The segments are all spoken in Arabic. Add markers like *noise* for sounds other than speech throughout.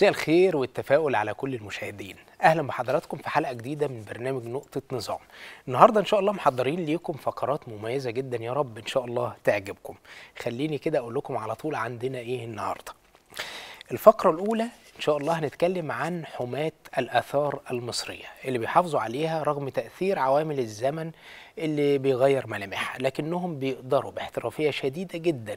مساء الخير والتفاؤل على كل المشاهدين اهلا بحضراتكم في حلقه جديده من برنامج نقطه نظام النهارده ان شاء الله محضرين ليكم فقرات مميزه جدا يا رب ان شاء الله تعجبكم خليني كده اقول لكم على طول عندنا ايه النهارده الفقره الاولى ان شاء الله هنتكلم عن حماة الاثار المصريه اللي بيحافظوا عليها رغم تاثير عوامل الزمن اللي بيغير ملامحها لكنهم بيقدروا باحترافية شديدة جدا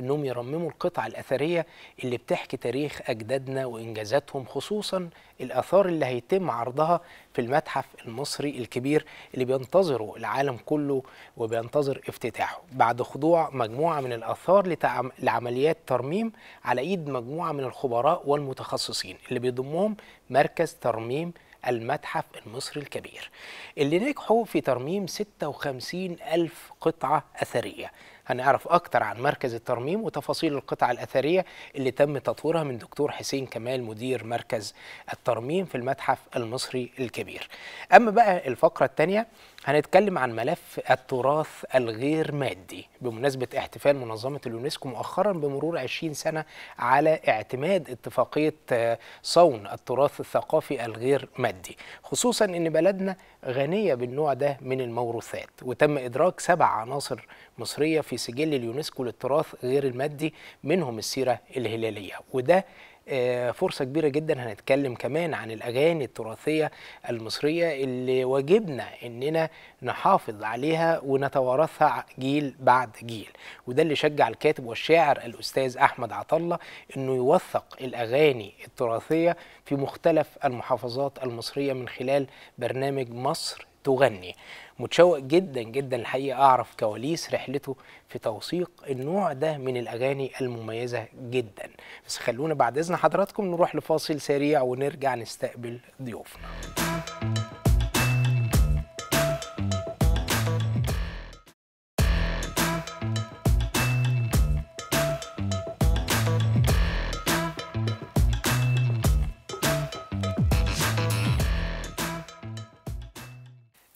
انهم يرمموا القطع الأثرية اللي بتحكي تاريخ أجدادنا وإنجازاتهم خصوصا الآثار اللي هيتم عرضها في المتحف المصري الكبير اللي بينتظره العالم كله وبينتظر افتتاحه بعد خضوع مجموعة من الآثار لعمليات ترميم على إيد مجموعة من الخبراء والمتخصصين اللي بيضمهم مركز ترميم المتحف المصري الكبير اللي نجحوا في ترميم 56 ألف قطعة أثرية هنعرف أكتر عن مركز الترميم وتفاصيل القطع الأثرية اللي تم تطويرها من دكتور حسين كمال مدير مركز الترميم في المتحف المصري الكبير أما بقى الفقرة الثانية هنتكلم عن ملف التراث الغير مادي بمناسبة احتفال منظمة اليونسكو مؤخرا بمرور 20 سنة على اعتماد اتفاقية آه، صون التراث الثقافي الغير مادي خصوصا ان بلدنا غنية بالنوع ده من الموروثات وتم إدراك سبع عناصر مصرية في سجل اليونسكو للتراث غير المادي منهم السيرة الهلالية وده آه، فرصة كبيرة جدا هنتكلم كمان عن الأغاني التراثية المصرية اللي واجبنا إننا نحافظ عليها ونتوارثها جيل بعد جيل وده اللي شجع الكاتب والشاعر الأستاذ أحمد عطلة إنه يوثق الأغاني التراثية في مختلف المحافظات المصرية من خلال برنامج مصر تغني متشوق جدا جدا الحقيقه اعرف كواليس رحلته في توثيق النوع ده من الاغاني المميزه جدا بس خلونا بعد اذن حضراتكم نروح لفاصل سريع ونرجع نستقبل ضيوفنا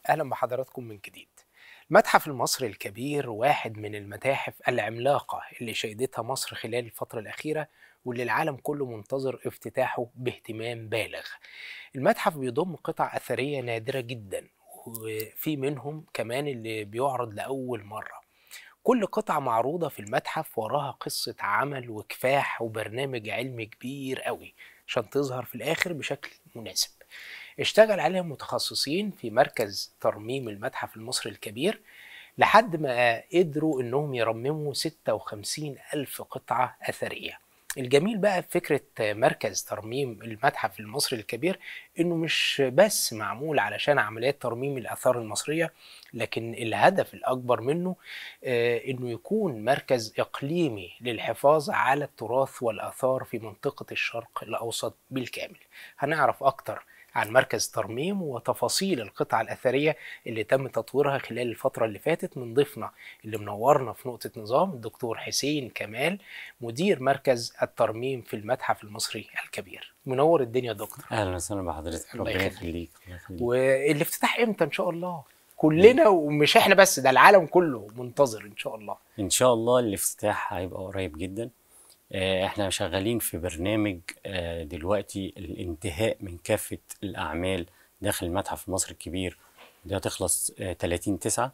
أهلا بحضراتكم من جديد المتحف المصري الكبير واحد من المتاحف العملاقة اللي شهدتها مصر خلال الفترة الأخيرة واللي العالم كله منتظر افتتاحه باهتمام بالغ المتحف بيضم قطع أثرية نادرة جدا وفي منهم كمان اللي بيعرض لأول مرة كل قطعة معروضة في المتحف وراها قصة عمل وكفاح وبرنامج علمي كبير قوي عشان تظهر في الآخر بشكل مناسب اشتغل عليهم متخصصين في مركز ترميم المتحف المصري الكبير لحد ما قدروا انهم يرمموا 56 ألف قطعة أثرية الجميل بقى في فكرة مركز ترميم المتحف المصري الكبير انه مش بس معمول علشان عمليات ترميم الآثار المصرية لكن الهدف الأكبر منه آه، انه يكون مركز إقليمي للحفاظ على التراث والآثار في منطقة الشرق الأوسط بالكامل هنعرف أكتر عن مركز ترميم وتفاصيل القطع الأثرية اللي تم تطويرها خلال الفترة اللي فاتت من ضيفنا اللي منورنا في نقطة نظام الدكتور حسين كمال مدير مركز الترميم في المتحف المصري الكبير منور الدنيا يا دكتور اهلا وسهلا بحضرتك ربنا يخليك والافتتاح امتى ان شاء الله كلنا ومش احنا بس ده العالم كله منتظر ان شاء الله ان شاء الله الافتتاح هيبقى قريب جدا آه، احنا شغالين في برنامج آه، دلوقتي الانتهاء من كافة الأعمال داخل المتحف المصري الكبير ده هتخلص 30 9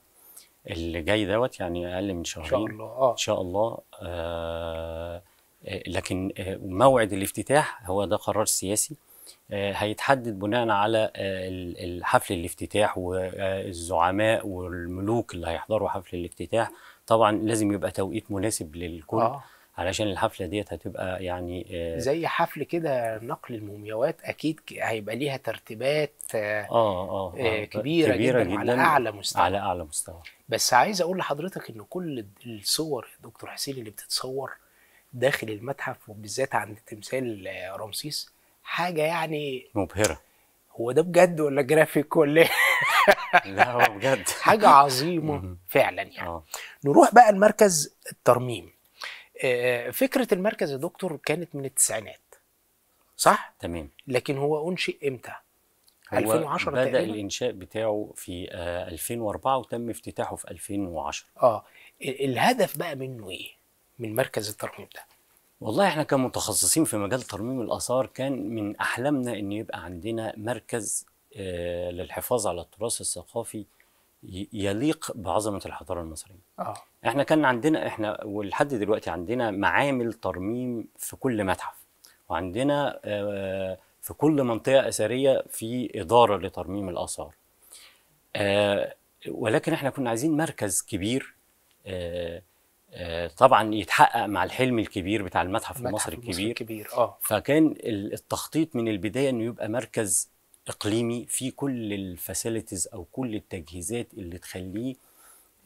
اللي جاي دوت يعني أقل من شهرين إن شاء الله آه. إن شاء الله آه، لكن موعد الافتتاح هو ده قرار سياسي هيتحدد بناء على حفل الافتتاح والزعماء والملوك اللي هيحضروا حفل الافتتاح طبعا لازم يبقى توقيت مناسب للكل آه. علشان الحفله ديت هتبقى يعني آه، زي حفل كده نقل المومياوات اكيد هيبقى ليها ترتيبات آه، آه،, اه اه, آه كبيره, كبيرة جداً, جدا على اعلى مستوى على اعلى مستوى بس عايز اقول لحضرتك ان كل الصور يا دكتور حسين اللي بتتصور داخل المتحف وبالذات عند تمثال رمسيس حاجه يعني مبهره هو ده بجد ولا جرافيك ولا إيه؟ لا هو بجد *laughs* حاجه عظيمه فعلا يعني آه. نروح بقى لمركز الترميم آه، فكره المركز يا دكتور كانت من التسعينات صح؟ تمام لكن هو انشئ امتى؟ هو 2010 بدأ تقريبا الانشاء بتاعه في 2004 آه، وتم افتتاحه في 2010 اه الهدف بقى منه ايه؟ من مركز الترميم ده؟ والله احنا كمتخصصين في مجال ترميم الاثار كان من احلامنا ان يبقى عندنا مركز آه، للحفاظ على التراث الثقافي يليق بعظمه الحضاره المصريه آه. احنا كان عندنا احنا ولحد دلوقتي عندنا معامل ترميم في كل متحف وعندنا آه، في كل منطقه اثريه في اداره لترميم الاثار آه، ولكن احنا كنا عايزين مركز كبير آه، طبعا يتحقق مع الحلم الكبير بتاع المتحف, المتحف المصري الكبير, الكبير. آه. فكان التخطيط من البدايه انه يبقى مركز اقليمي فيه كل الفاسيلتيز او كل التجهيزات اللي تخليه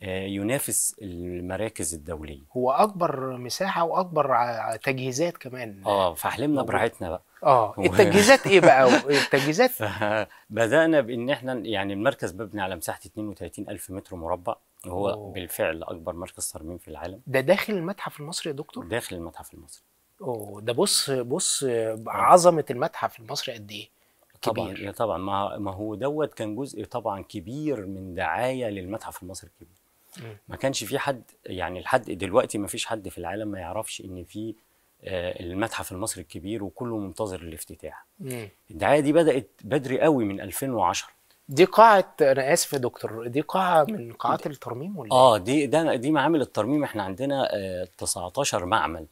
آه، ينافس المراكز الدوليه هو اكبر مساحه واكبر تجهيزات كمان اه فحلمنا براحتنا بقى اه *laughs* التجهيزات ايه بقى التجهيزات *laughs* بدانا بان احنا يعني المركز مبني على مساحه 32000 متر مربع وهو أوه. بالفعل اكبر مركز ترميم في العالم ده داخل المتحف المصري يا دكتور داخل المتحف المصري اوه ده بص بص آه. عظمه المتحف المصري قد ايه طبعا كبير. طبعا ما هو دوت كان جزء طبعا كبير من دعايه للمتحف المصري الكبير ما كانش في حد يعني لحد دلوقتي ما فيش حد في العالم ما يعرفش ان في آه، المتحف المصري الكبير وكله منتظر الافتتاح الدعايه دي بدات بدري قوي من 2010 دي قاعة أنا آسف يا دكتور دي قاعة من قاعات الترميم ولا اه دي ده دي معامل الترميم احنا عندنا 19 آه، معمل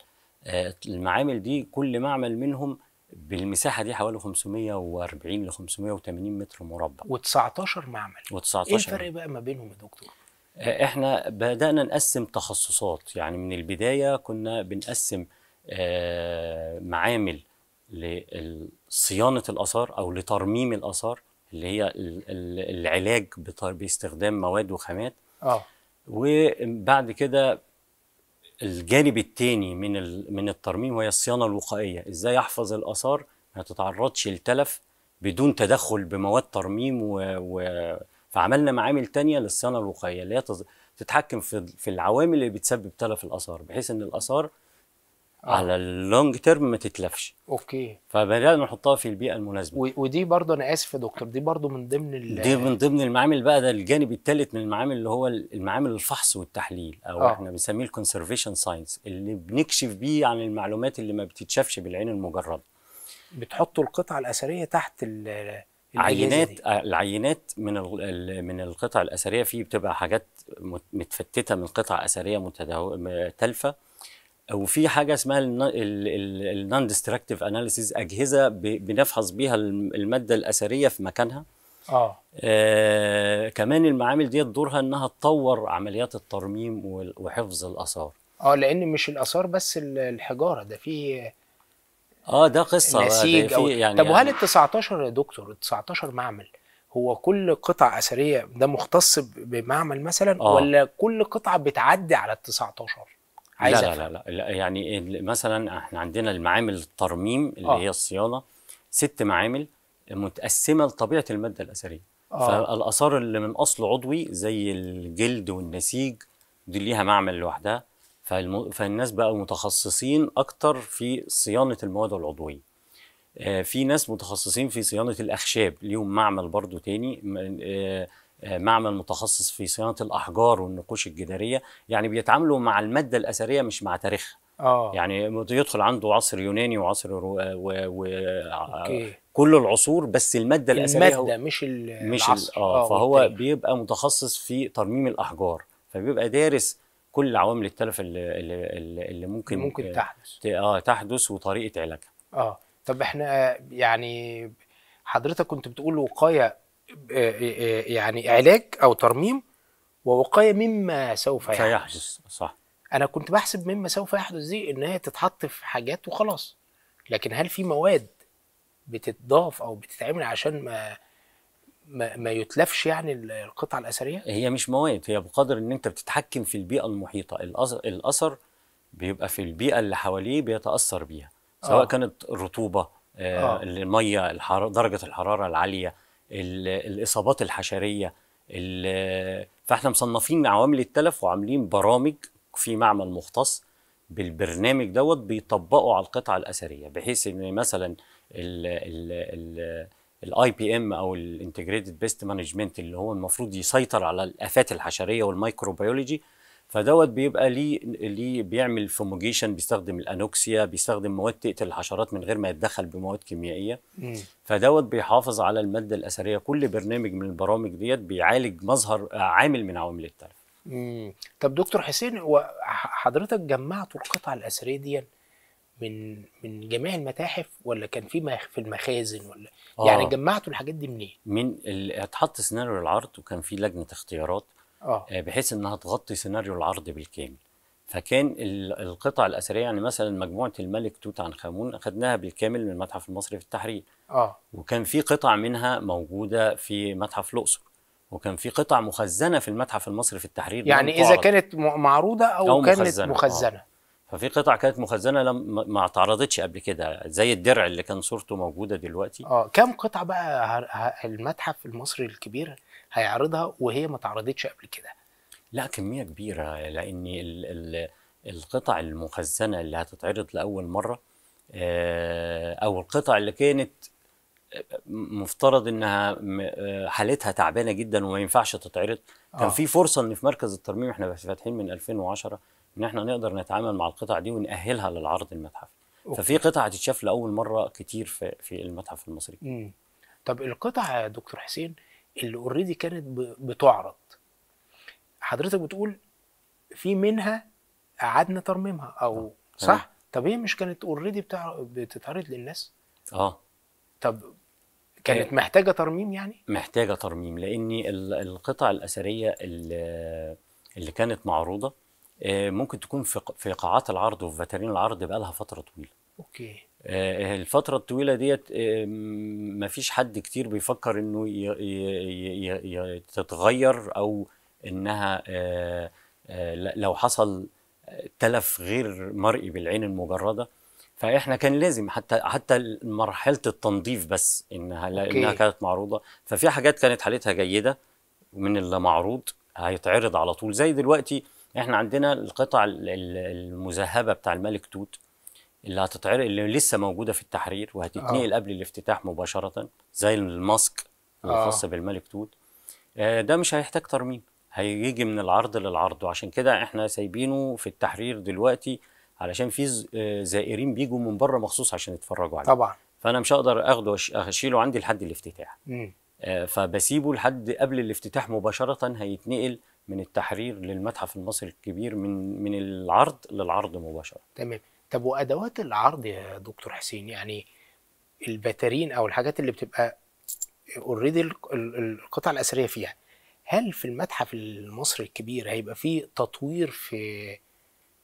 آه، المعامل دي كل معمل منهم بالمساحه دي حوالي 540 ل 580 متر مربع و19 معمل و19 ايه الفرق بقى ما بينهم يا دكتور؟ آه، احنا بدانا نقسم تخصصات يعني من البدايه كنا بنقسم آه، معامل لصيانه الاثار او لترميم الاثار اللي هي العلاج باستخدام مواد وخامات اه وبعد كده الجانب الثاني من من الترميم وهي الصيانه الوقائيه ازاي احفظ الاثار ما تتعرضش للتلف بدون تدخل بمواد ترميم و... و... فعملنا معامل تانية للصيانه الوقائيه اللي هي تتحكم في في العوامل اللي بتسبب تلف الاثار بحيث ان الاثار آه. على اللونج تيرم ما تتلفش اوكي فبدانا نحطها في البيئه المناسبه ودي برضه انا اسف يا دكتور دي برضه من ضمن دي من ضمن المعامل بقى ده الجانب الثالث من المعامل اللي هو المعامل الفحص والتحليل او آه. احنا بنسميه الكونسرفيشن ساينس اللي بنكشف بيه عن المعلومات اللي ما بتتشافش بالعين المجرده بتحطوا القطع الاثريه تحت عينات آه، العينات من من القطع الاثريه فيه بتبقى حاجات متفتته من قطع اثريه متلفه وفي حاجه اسمها النون ديستركتيف اناليسيز اجهزه بنفحص بيها الماده الاثريه في مكانها آه. آه كمان المعامل ديت دورها انها تطور عمليات الترميم وحفظ الاثار اه لان مش الاثار بس الحجاره ده في اه ده قصه نسيج أو... يعني طب وهل يعني ال 19 يا دكتور ال 19 معمل هو كل قطعة أثرية ده مختص بمعمل مثلا آه. ولا كل قطعة بتعدي على ال 19 عايز لا, لا لا لا يعني مثلا احنا عندنا المعامل الترميم اللي آه. هي الصيانه ست معامل متقسمه لطبيعه الماده الاثريه آه. فالاثار اللي من اصل عضوي زي الجلد والنسيج دي ليها معمل لوحدها فالم... فالناس بقى متخصصين اكتر في صيانه المواد العضويه آه في ناس متخصصين في صيانه الاخشاب ليهم معمل برضو تاني آه آه، معمل متخصص في صيانه الاحجار والنقوش الجداريه يعني بيتعاملوا مع الماده الاثريه مش مع تاريخها آه. يعني يدخل عنده عصر يوناني وعصر و... آه، و... و... أوكي. كل العصور بس الماده الاثريه الماده هو... مش ال... مش العصر. ال... آه،, آه. فهو والتاريخ. بيبقى متخصص في ترميم الاحجار فبيبقى دارس كل عوامل التلف اللي, اللي, اللي ممكن ممكن تحدث اه تحدث وطريقه علاجها اه طب احنا يعني حضرتك كنت بتقول وقايه آه، آه، آه، يعني علاج او ترميم ووقايه مما سوف يحدث سيحدث صح انا كنت بحسب مما سوف يحدث دي ان هي تتحط في حاجات وخلاص لكن هل في مواد بتتضاف او بتتعمل عشان ما ما, ما يتلفش يعني القطع الاثريه هي مش مواد هي بقدر ان انت بتتحكم في البيئه المحيطه الاثر الاثر بيبقى في البيئه اللي حواليه بيتاثر بيها سواء آه. كانت الرطوبه آه. الميه الحر... درجه الحراره العاليه الاصابات الحشريه فاحنا مصنفين عوامل التلف وعاملين برامج في معمل مختص بالبرنامج دوت بيطبقوا على القطع الاثريه بحيث ان مثلا الاي بي ام او الانتجريتد بيست مانجمنت اللي هو المفروض يسيطر على الافات الحشريه والميكروبيولوجي فدوت بيبقى ليه ليه بيعمل فوموجيشن بيستخدم الانوكسيا بيستخدم مواد تقتل الحشرات من غير ما يتدخل بمواد كيميائيه فدوت بيحافظ على الماده الاثريه كل برنامج من البرامج ديت بيعالج مظهر عامل من عوامل التلف طب دكتور حسين حضرتك جمعت القطع الاثريه دي من من جميع المتاحف ولا كان في في المخازن ولا يعني آه. يعني جمعتوا الحاجات دي منين؟ من اتحط سيناريو العرض وكان في لجنه اختيارات أوه. آه، بحيث انها تغطي سيناريو العرض بالكامل فكان القطع الاثريه يعني مثلا مجموعه الملك توت عنخ امون اخذناها بالكامل من المتحف المصري في التحرير اه وكان في قطع منها موجوده في متحف الاقصر وكان في قطع مخزنه في المتحف المصري في التحرير يعني اذا كانت معروضه او, أو كانت مخزنه, آه. مخزنة. ففي قطع كانت مخزنه لم ما اتعرضتش قبل كده زي الدرع اللي كان صورته موجوده دلوقتي اه كم قطعه بقى المتحف المصري الكبير هيعرضها وهي ما تعرضتش قبل كده لا كميه كبيره لان القطع المخزنه اللي هتتعرض لاول مره آه، او القطع اللي كانت آه، مفترض انها آه، حالتها تعبانه جدا وما ينفعش تتعرض آه. كان في فرصه ان في مركز الترميم احنا فاتحين من 2010 ان احنا نقدر نتعامل مع القطع دي ونأهلها للعرض المتحفي ففي قطع هتتشاف لاول مره كتير في المتحف المصري مم. طب القطع يا دكتور حسين اللي اوريدي كانت بتعرض حضرتك بتقول في منها قعدنا ترميمها او آه. صح آه. طب هي مش كانت اوريدي بتتعرض للناس اه طب كانت آه. محتاجه ترميم يعني محتاجه ترميم لان القطع الاثريه اللي, اللي كانت معروضه آه، ممكن تكون في قاعات العرض وفي فاترين العرض بقى لها فتره طويله اوكي آه، الفترة الطويلة ديت آه، مفيش حد كتير بيفكر انه تتغير او انها آه، لو حصل تلف غير مرئي بالعين المجرده فاحنا كان لازم حتى حتى مرحله التنظيف بس انها لانها كانت معروضه ففي حاجات كانت حالتها جيده من اللي معروض هيتعرض على طول زي دلوقتي احنا عندنا القطع المذهبه بتاع الملك توت اللي هتتعرض اللي لسه موجوده في التحرير وهتتنقل آه. قبل الافتتاح مباشره زي الماسك الخاص آه. بالملك توت آه، ده مش هيحتاج ترميم هيجي من العرض للعرض وعشان كده احنا سايبينه في التحرير دلوقتي علشان في آه، زائرين بيجوا من بره مخصوص عشان يتفرجوا عليه طبعا فانا مش هقدر اخده اشيله عندي لحد الافتتاح آه، فبسيبه لحد قبل الافتتاح مباشره هيتنقل من التحرير للمتحف المصري الكبير من من العرض للعرض مباشره تمام طب وادوات العرض يا دكتور حسين يعني البتارين او الحاجات اللي بتبقى اوريدي القطع الاثريه فيها هل في المتحف المصري الكبير هيبقى في تطوير في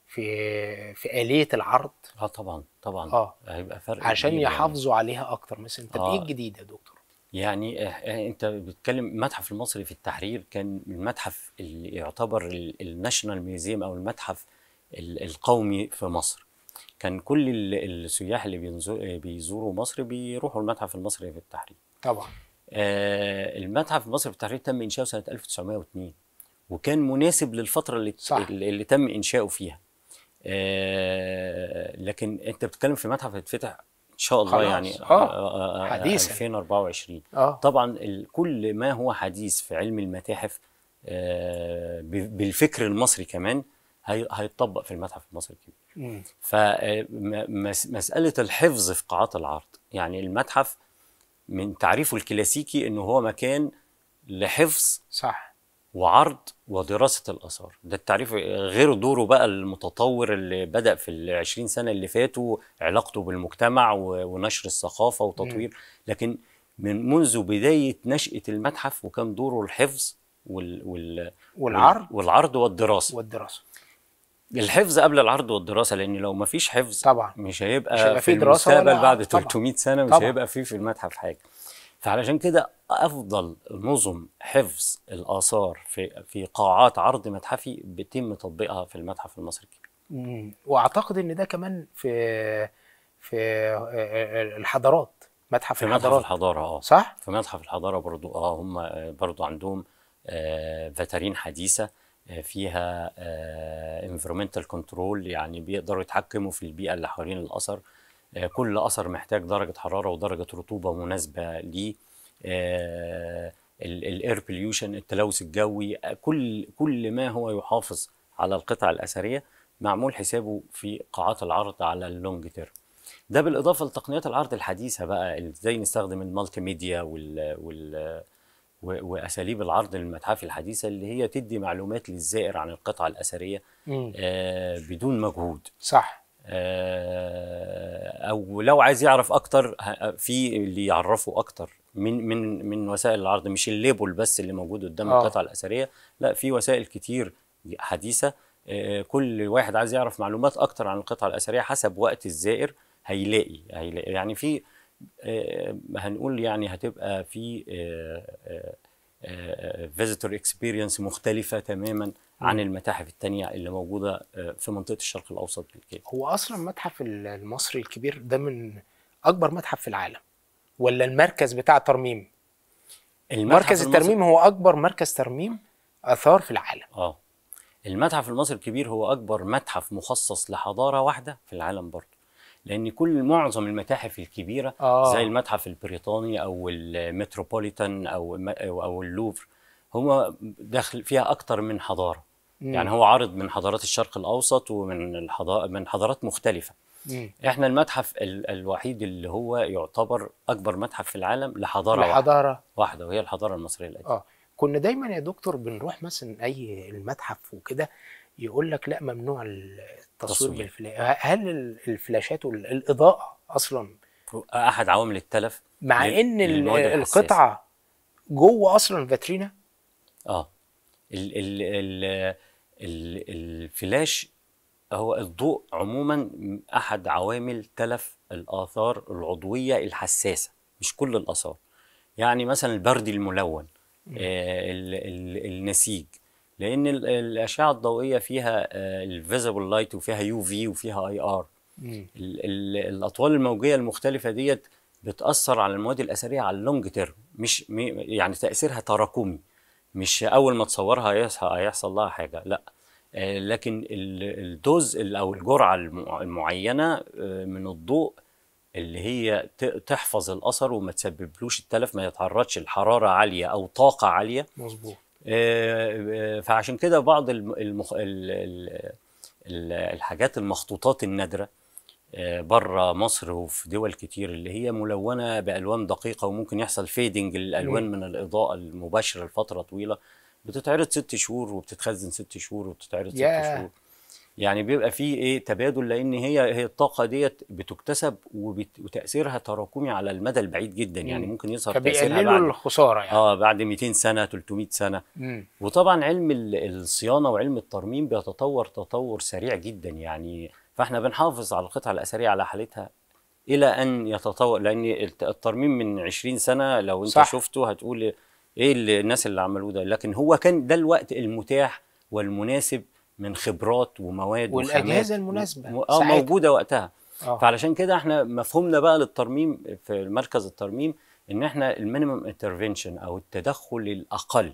في في آلية العرض اه طبعا طبعا اه هيبقى فرق عشان يعني. يحافظوا يعني. عليها اكتر مثلا انت آه. ايه الجديد يا دكتور يعني آه، آه، انت بتتكلم المتحف المصري في التحرير كان المتحف اللي يعتبر الناشونال ميوزيم او المتحف القومي في مصر كان كل السياح اللي بيزوروا مصر بيروحوا المتحف المصري في التحرير طبعا آه المتحف المصري في التحرير تم انشاؤه سنه 1902 وكان مناسب للفتره اللي صح. اللي تم انشاؤه فيها آه لكن انت بتتكلم في متحف هيتفتح ان شاء الله يعني آه. آه،, آه،, آه، حديثا 2024 آه. طبعا كل ما هو حديث في علم المتاحف آه بالفكر المصري كمان هيتطبق في المتحف المصري الكبير فمساله الحفظ في قاعات العرض يعني المتحف من تعريفه الكلاسيكي انه هو مكان لحفظ صح وعرض ودراسه الاثار ده التعريف غير دوره بقى المتطور اللي بدا في ال 20 سنه اللي فاتوا علاقته بالمجتمع ونشر الثقافه وتطوير لكن من منذ بدايه نشاه المتحف وكان دوره الحفظ وال وال والعرض والعرض والدراسه والدراسه الحفظ قبل العرض والدراسه لان لو ما فيش حفظ طبعا مش هيبقى, مش في, في دراسة المستقبل بعد 300 سنه مش طبعا. هيبقى في في المتحف حاجه فعلشان كده افضل نظم حفظ الاثار في في قاعات عرض متحفي بيتم تطبيقها في المتحف المصري الكبير واعتقد ان ده كمان في في آه، الحضارات متحف في الحضارات. متحف الحضاره اه صح في متحف الحضاره برضو اه هم برضو عندهم آه فاترين حديثه آه، فيها انفيرومنتال آه، كنترول يعني بيقدروا يتحكموا في البيئه اللي حوالين الاثر آه، كل اثر محتاج درجه حراره ودرجه رطوبه مناسبه ليه الاير بوليوشن التلوث الجوي كل كل ما هو يحافظ على القطع الاثريه معمول حسابه في قاعات العرض على اللونج تيرم ده بالاضافه لتقنيات العرض الحديثه بقى ازاي نستخدم المالتي ميديا وال, وال واساليب العرض للمتحف الحديثه اللي هي تدي معلومات للزائر عن القطعه الاثريه آه بدون مجهود صح آه او لو عايز يعرف اكتر آه، في اللي يعرفه اكتر من من من وسائل العرض مش الليبل بس اللي موجود قدام آه. القطعه الاثريه لا في وسائل كتير حديثه آه كل واحد عايز يعرف معلومات اكتر عن القطعه الاثريه حسب وقت الزائر هيلاقي هيلاقي يعني في آه، هنقول يعني هتبقى في فيزيتور آه، اكسبيرينس آه، مختلفه تماما عن المتاحف التانية اللي موجودة في منطقة الشرق الأوسط بالكامل. هو أصلا المتحف المصري الكبير ده من أكبر متحف في العالم ولا المركز بتاع ترميم؟ مركز الترميم هو أكبر مركز ترميم آثار في العالم. آه. المتحف المصري الكبير هو أكبر متحف مخصص لحضارة واحدة في العالم برضه. لان كل معظم المتاحف الكبيره آه. زي المتحف البريطاني او المتروبوليتان او او اللوفر هو داخل فيها اكتر من حضاره مم. يعني هو عارض من حضارات الشرق الاوسط ومن الحضارة من حضارات مختلفه مم. احنا المتحف ال الوحيد اللي هو يعتبر اكبر متحف في العالم لحضاره لحضاره واحده, واحدة وهي الحضاره المصريه القديمه اه كنا دايما يا دكتور بنروح مثلا اي المتحف وكده يقول لك لا ممنوع التصوير بالفلاش هل الفلاشات والاضاءه اصلا احد عوامل التلف مع ان القطعه جوه اصلا فاترينا اه ال ال ال ال الفلاش هو الضوء عموما احد عوامل تلف الاثار العضويه الحساسه مش كل الاثار يعني مثلا البرد الملون آه ال ال النسيج لان الاشعه الضوئيه فيها آه، الفيزبل لايت وفيها يو في وفيها اي ار الاطوال الموجيه المختلفه ديت بتاثر على المواد الاثريه على اللونج تيرم مش يعني تاثيرها تراكمي مش اول ما تصورها هيحصل لها حاجه لا آه، لكن الدوز او الجرعه المعينه آه، من الضوء اللي هي تحفظ الاثر وما تسببلوش التلف ما يتعرضش لحراره عاليه او طاقه عاليه مظبوط آه، آه، فعشان كده بعض المخ... الحاجات المخطوطات النادره آه، بره مصر وفي دول كتير اللي هي ملونه بالوان دقيقه وممكن يحصل فيدنج للالوان من الاضاءه المباشره لفتره طويله بتتعرض ست شهور وبتتخزن ست شهور وبتتعرض ست شهور يعني بيبقى في ايه تبادل لان هي هي الطاقه ديت بتكتسب وتاثيرها تراكمي على المدى البعيد جدا يعني ممكن يظهر تاثيرها بعد الخساره يعني اه بعد 200 سنه 300 سنه مم. وطبعا علم الصيانه وعلم الترميم بيتطور تطور سريع جدا يعني فاحنا بنحافظ على القطع الاثريه على حالتها الى ان يتطور لان الترميم من 20 سنه لو انت صح. شفته هتقول ايه اللي الناس اللي عملوه ده لكن هو كان ده الوقت المتاح والمناسب من خبرات ومواد والاجهزه المناسبه م... اه موجوده وقتها أوه. فعلشان كده احنا مفهومنا بقى للترميم في مركز الترميم ان احنا المينيمم انترفنشن او التدخل الاقل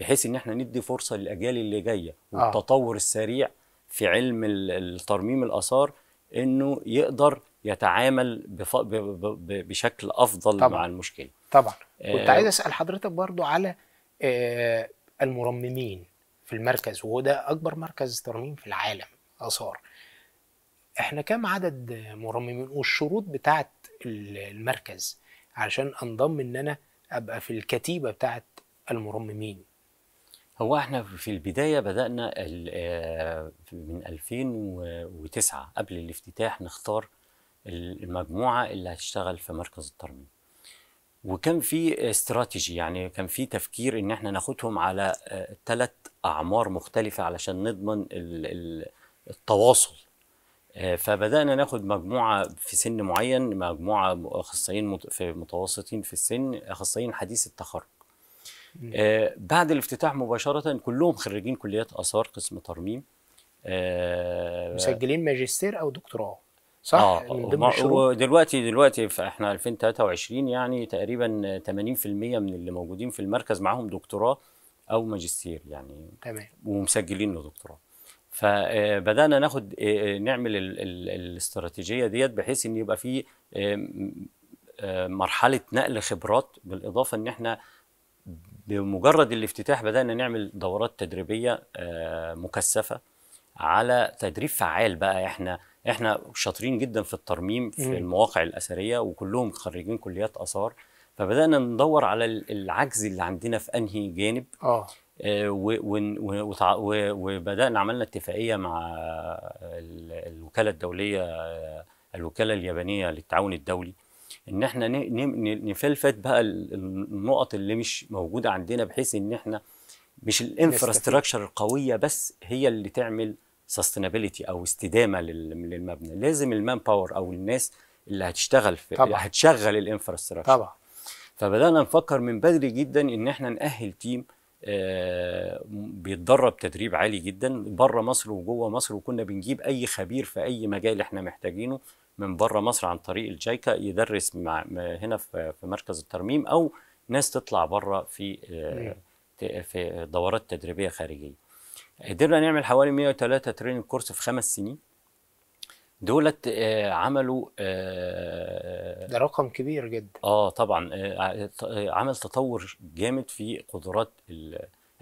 بحيث ان احنا ندي فرصه للاجيال اللي جايه آه. والتطور السريع في علم الترميم الاثار انه يقدر يتعامل بف... ب... ب... بشكل افضل طبعًا. مع المشكله طبعا آه، كنت آه... عايز اسال حضرتك برضو على آه المرممين في المركز وده اكبر مركز ترميم في العالم اثار احنا كام عدد مرممين والشروط بتاعه المركز علشان انضم ان انا ابقى في الكتيبه بتاعه المرممين هو احنا في البدايه بدانا آه، من 2009 قبل الافتتاح نختار المجموعه اللي هتشتغل في مركز الترميم وكان في استراتيجي يعني كان في تفكير ان احنا ناخدهم على ثلاث آه، اعمار مختلفه علشان نضمن التواصل آه، فبدانا ناخد مجموعه في سن معين مجموعه اخصائيين في متوسطين في السن اخصائيين حديث التخرج آه، بعد الافتتاح مباشره كلهم خريجين كليات اثار قسم ترميم آه، مسجلين ماجستير او دكتوراه صح آه من دلوقتي دلوقتي احنا 2023 يعني تقريبا 80% من اللي موجودين في المركز معاهم دكتوراه او ماجستير يعني تمام ومسجلين له دكتوراه فبدانا ناخد آه، آه، نعمل الاستراتيجيه ديت بحيث ان يبقى في آه، مرحله نقل خبرات بالاضافه ان احنا بمجرد الافتتاح بدانا نعمل دورات تدريبيه مكثفه على تدريب فعال بقى احنا احنا شاطرين جدا في الترميم في المواقع الاثريه وكلهم خريجين كليات اثار فبدانا ندور على العجز اللي عندنا في انهي جانب اه, آه، وبدانا عملنا اتفاقيه مع الوكاله الدوليه الوكاله اليابانيه للتعاون الدولي ان احنا نفلفت بقى النقط اللي مش موجوده عندنا بحيث ان احنا مش الانفراستراكشر القويه بس هي اللي تعمل سستينابيلتي او استدامه للمبنى لازم المان باور او الناس اللي هتشتغل في طبعا. هتشغل الانفراستراكشر طبعا فبدانا نفكر من بدري جدا ان احنا ناهل تيم آه، بيتدرب تدريب عالي جدا بره مصر وجوه مصر وكنا بنجيب اي خبير في اي مجال احنا محتاجينه من بره مصر عن طريق الجايكا يدرس مع هنا في مركز الترميم او ناس تطلع بره في آه، في دورات تدريبيه خارجيه قدرنا نعمل حوالي 103 تريننج كورس في خمس سنين دولت آه، عملوا آه، ده رقم كبير جدا اه طبعا آه، عمل تطور جامد في قدرات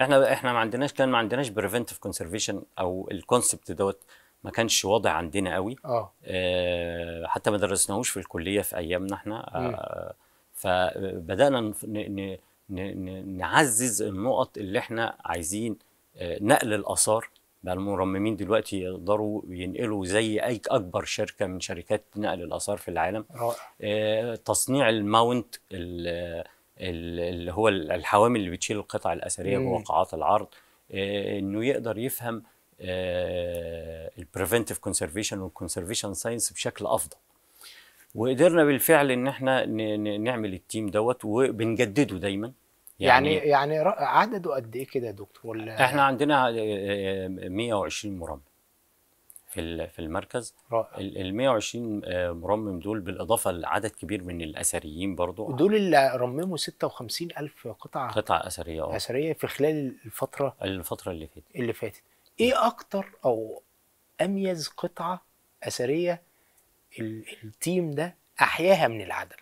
احنا احنا ما عندناش كان ما عندناش بريفنتيف كونسرفيشن او الكونسبت دوت ما كانش واضح عندنا قوي اه, حتى ما درسناهوش في الكليه في ايامنا احنا آه فبدانا نعزز النقط اللي احنا عايزين نقل الاثار بقى المرممين دلوقتي يقدروا ينقلوا زي اي اكبر شركه من شركات نقل الاثار في العالم آه تصنيع الماونت اللي هو الحوامل اللي بتشيل القطع الاثريه جوه قاعات العرض آه انه يقدر يفهم آه البريفنتيف كونسرفيشن والكونسرفيشن ساينس بشكل افضل وقدرنا بالفعل ان احنا نعمل التيم دوت وبنجدده دايما يعني يعني, يعني عدده قد ايه كده يا دكتور ولا احنا عندنا 120 آه، آه، آه، مرمم في في المركز ال 120 مرمم دول بالاضافه لعدد كبير من الاثريين برضو دول اللي رمموا 56000 قطعه قطعه اثريه اه اثريه في خلال الفتره الفتره اللي فاتت اللي فاتت ايه اكتر او اميز قطعه اثريه التيم ده احياها من العدم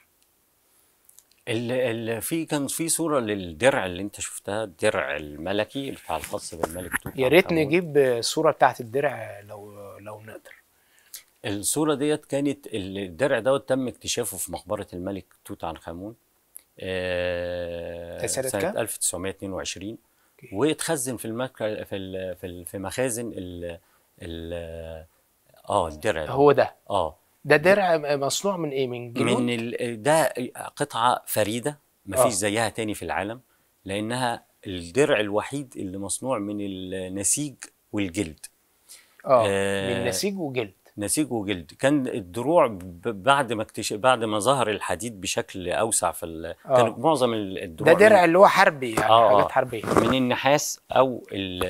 ال ال في كان في صوره للدرع اللي انت شفتها الدرع الملكي بتاع الخاص بالملك توت يا ريت نجيب الصوره بتاعت الدرع لو لو نقدر الصوره ديت كانت الدرع دوت تم اكتشافه في مقبره الملك توت عنخ امون آه سنه سنة 1922 واتخزن في المك... في في, ال... في مخازن ال... ال... اه الدرع هو ده اه ده درع مصنوع من ايه من جنود؟ من ال... ده قطعه فريده ما فيش آه. زيها تاني في العالم لانها الدرع الوحيد اللي مصنوع من النسيج والجلد اه, آه، من نسيج وجلد نسيج وجلد كان الدروع بعد ما اكتشف بعد ما ظهر الحديد بشكل اوسع في ال... آه. كان معظم الدروع ده درع اللي هو حربي يعني أوه. آه. حاجات حربيه من النحاس او ال...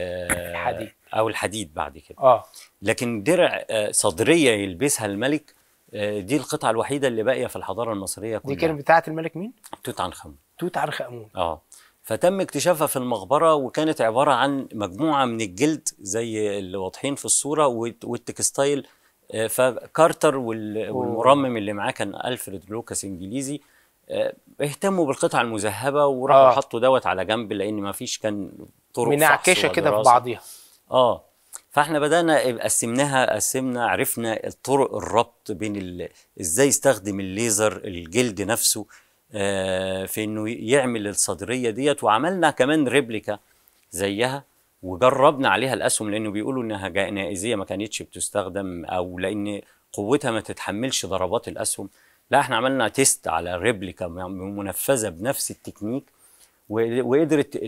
الحديد او الحديد بعد كده اه لكن درع صدريه يلبسها الملك آه، دي القطعه الوحيده اللي باقيه في الحضاره المصريه كلها دي كانت بتاعه الملك مين توت عنخ امون توت عنخ امون اه فتم اكتشافها في المقبرة وكانت عبارة عن مجموعة من الجلد زي اللي واضحين في الصورة والتكستايل آه، فكارتر والمرمم اللي معاه كان ألفريد لوكاس إنجليزي آه، اهتموا بالقطع المذهبة وراحوا آه. حطوا دوت على جنب لأن ما فيش كان طرق منعكشة كده في بعضيها اه فاحنا بدانا قسمناها قسمنا عرفنا الطرق الربط بين ال... ازاي يستخدم الليزر الجلد نفسه آه، في انه يعمل الصدريه ديت وعملنا كمان ريبليكا زيها وجربنا عليها الاسهم لانه بيقولوا انها جنائزيه ما كانتش بتستخدم او لان قوتها ما تتحملش ضربات الاسهم لا احنا عملنا تيست على ريبليكا منفذه بنفس التكنيك وقدرت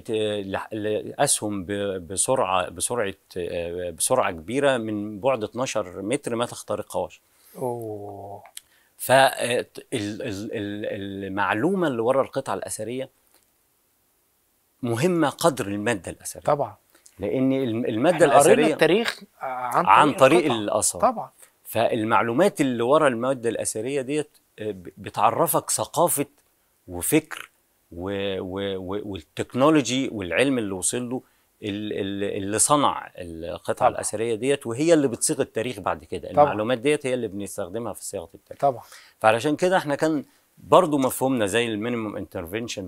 الاسهم بسرعه بسرعه بسرعه كبيره من بعد 12 متر ما تخترقهاش اوه فالمعلومه اللي ورا القطعه الاثريه مهمه قدر الماده الاثريه طبعا لان الماده الاثريه التاريخ عن طريق, عن طريق الاثار. الاثر طبعا فالمعلومات اللي ورا الماده الاثريه ديت آه، بتعرفك ثقافه وفكر و و والتكنولوجي والعلم اللي وصل له اللي صنع القطعه طبعا. الاثريه ديت وهي اللي بتصيغ التاريخ بعد كده طبعا. المعلومات ديت هي اللي بنستخدمها في صياغه التاريخ طبعا فعلشان كده احنا كان برضو مفهومنا زي المينيموم انترفنشن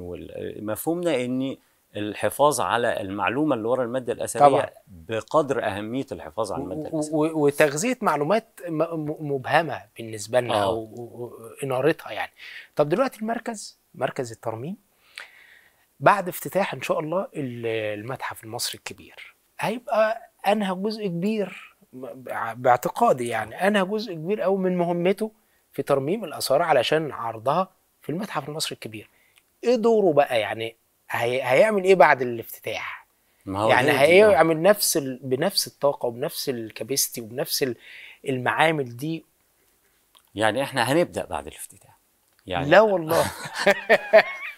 مفهومنا ان الحفاظ على المعلومه اللي ورا الماده الاثريه طبعا. بقدر اهميه الحفاظ على الماده الاثريه وتغذيه معلومات مبهمه بالنسبه لنا آه. او انارتها يعني طب دلوقتي المركز مركز الترميم بعد افتتاح ان شاء الله المتحف المصري الكبير هيبقى انهى جزء كبير باعتقادي يعني انهى جزء كبير قوي من مهمته في ترميم الاثار علشان عرضها في المتحف المصري الكبير ايه دوره بقى يعني هي... هيعمل ايه بعد الافتتاح ما هو يعني هيعمل نفس ال... بنفس الطاقه وبنفس الكابستي وبنفس المعامل دي يعني احنا هنبدا بعد الافتتاح يعني لا والله *laughs*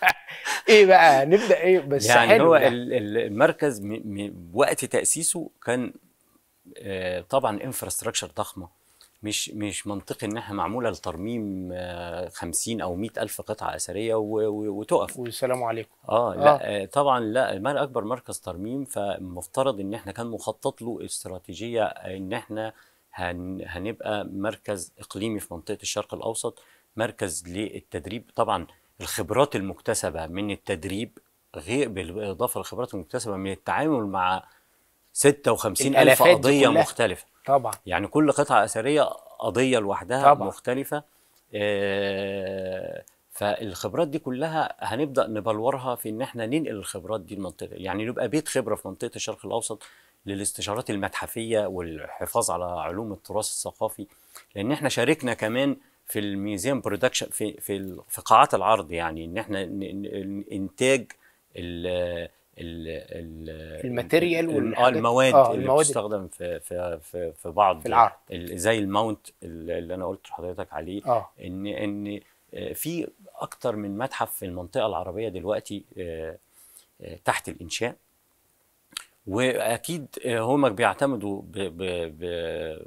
*laughs* ايه بقى نبدا ايه بس يعني حلو هو المركز وقت تاسيسه كان آه، طبعا انفراستراكشر ضخمه مش مش منطقي انها معموله لترميم 50 آه، او 100 الف قطعه اثريه وتقف والسلام عليكم آه،, اه لا آه. طبعا لا اكبر مركز ترميم فمفترض ان احنا كان مخطط له استراتيجيه ان احنا هنبقى مركز اقليمي في منطقه الشرق الاوسط مركز للتدريب طبعا الخبرات المكتسبه من التدريب غير بالاضافه للخبرات المكتسبه من التعامل مع 56 الف قضيه مختلفه طبعا يعني كل قطعه اثريه قضيه لوحدها طبعا. مختلفه آه فالخبرات دي كلها هنبدا نبلورها في ان احنا ننقل الخبرات دي المنطقه يعني نبقى بيت خبره في منطقه الشرق الاوسط للاستشارات المتحفيه والحفاظ على علوم التراث الثقافي لان احنا شاركنا كمان في الميوزيوم برودكشن في في في قاعات العرض يعني ان احنا انتاج ال ال ال الماتيريال آه، المواد آه اللي المواد بتستخدم في في في, في بعض في العرض زي الماونت اللي انا قلت لحضرتك عليه آه. ان ان آه، في اكتر من متحف في المنطقه العربيه دلوقتي آه، تحت الانشاء واكيد هم بيعتمدوا ب ب ب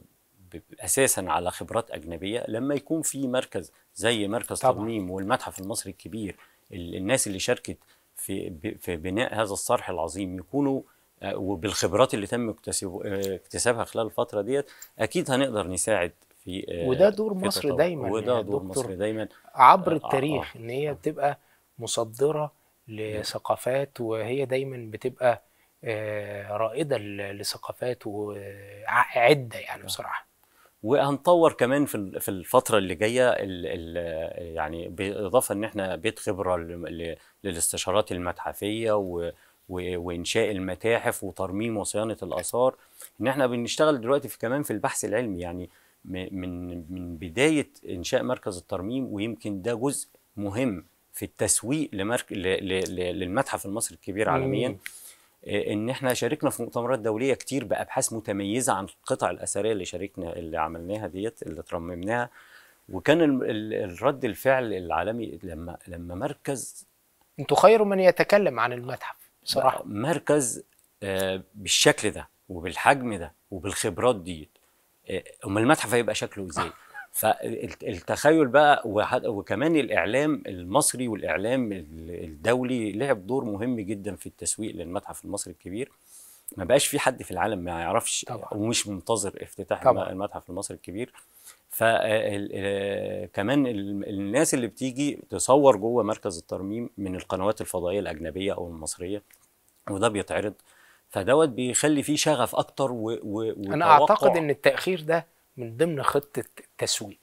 اساسا على خبرات اجنبيه لما يكون في مركز زي مركز طبعا. ترميم والمتحف المصري الكبير الناس اللي شاركت في في بناء هذا الصرح العظيم يكونوا آه، وبالخبرات اللي تم آه، اكتسابها خلال الفتره ديت اكيد هنقدر نساعد في آه، وده دور في مصر دايما وده يعني دور مصر دايما عبر التاريخ آه آه. ان هي بتبقى مصدره لثقافات وهي دايما بتبقى رائده لثقافات وعده يعني نعم. بصراحه وهنطور كمان في في الفتره اللي جايه الـ الـ يعني بالاضافه ان احنا بيت خبره للاستشارات المتحفيه و وانشاء المتاحف وترميم وصيانه الاثار ان احنا بنشتغل دلوقتي في كمان في البحث العلمي يعني من من بدايه انشاء مركز الترميم ويمكن ده جزء مهم في التسويق لمرك... للمتحف المصري الكبير عالميا آه، ان احنا شاركنا في مؤتمرات دوليه كتير بابحاث متميزه عن القطع الاثريه اللي شاركنا اللي عملناها ديت اللي ترممناها وكان الرد الفعل العالمي لما لما مركز انتوا خير من يتكلم عن المتحف بصراحه مركز آه، بالشكل ده وبالحجم ده وبالخبرات دي آه، امال المتحف هيبقى شكله ازاي؟ فالتخيل بقى وكمان الاعلام المصري والاعلام الدولي لعب دور مهم جدا في التسويق للمتحف المصري الكبير ما بقاش في حد في العالم ما يعرفش طبعا. ومش منتظر افتتاح طبعا. المتحف المصري الكبير فكمان الناس اللي بتيجي تصور جوه مركز الترميم من القنوات الفضائيه الاجنبيه او المصريه وده بيتعرض فدوت بيخلي فيه شغف اكتر و, و... انا اعتقد ان التاخير ده من ضمن خطه التسويق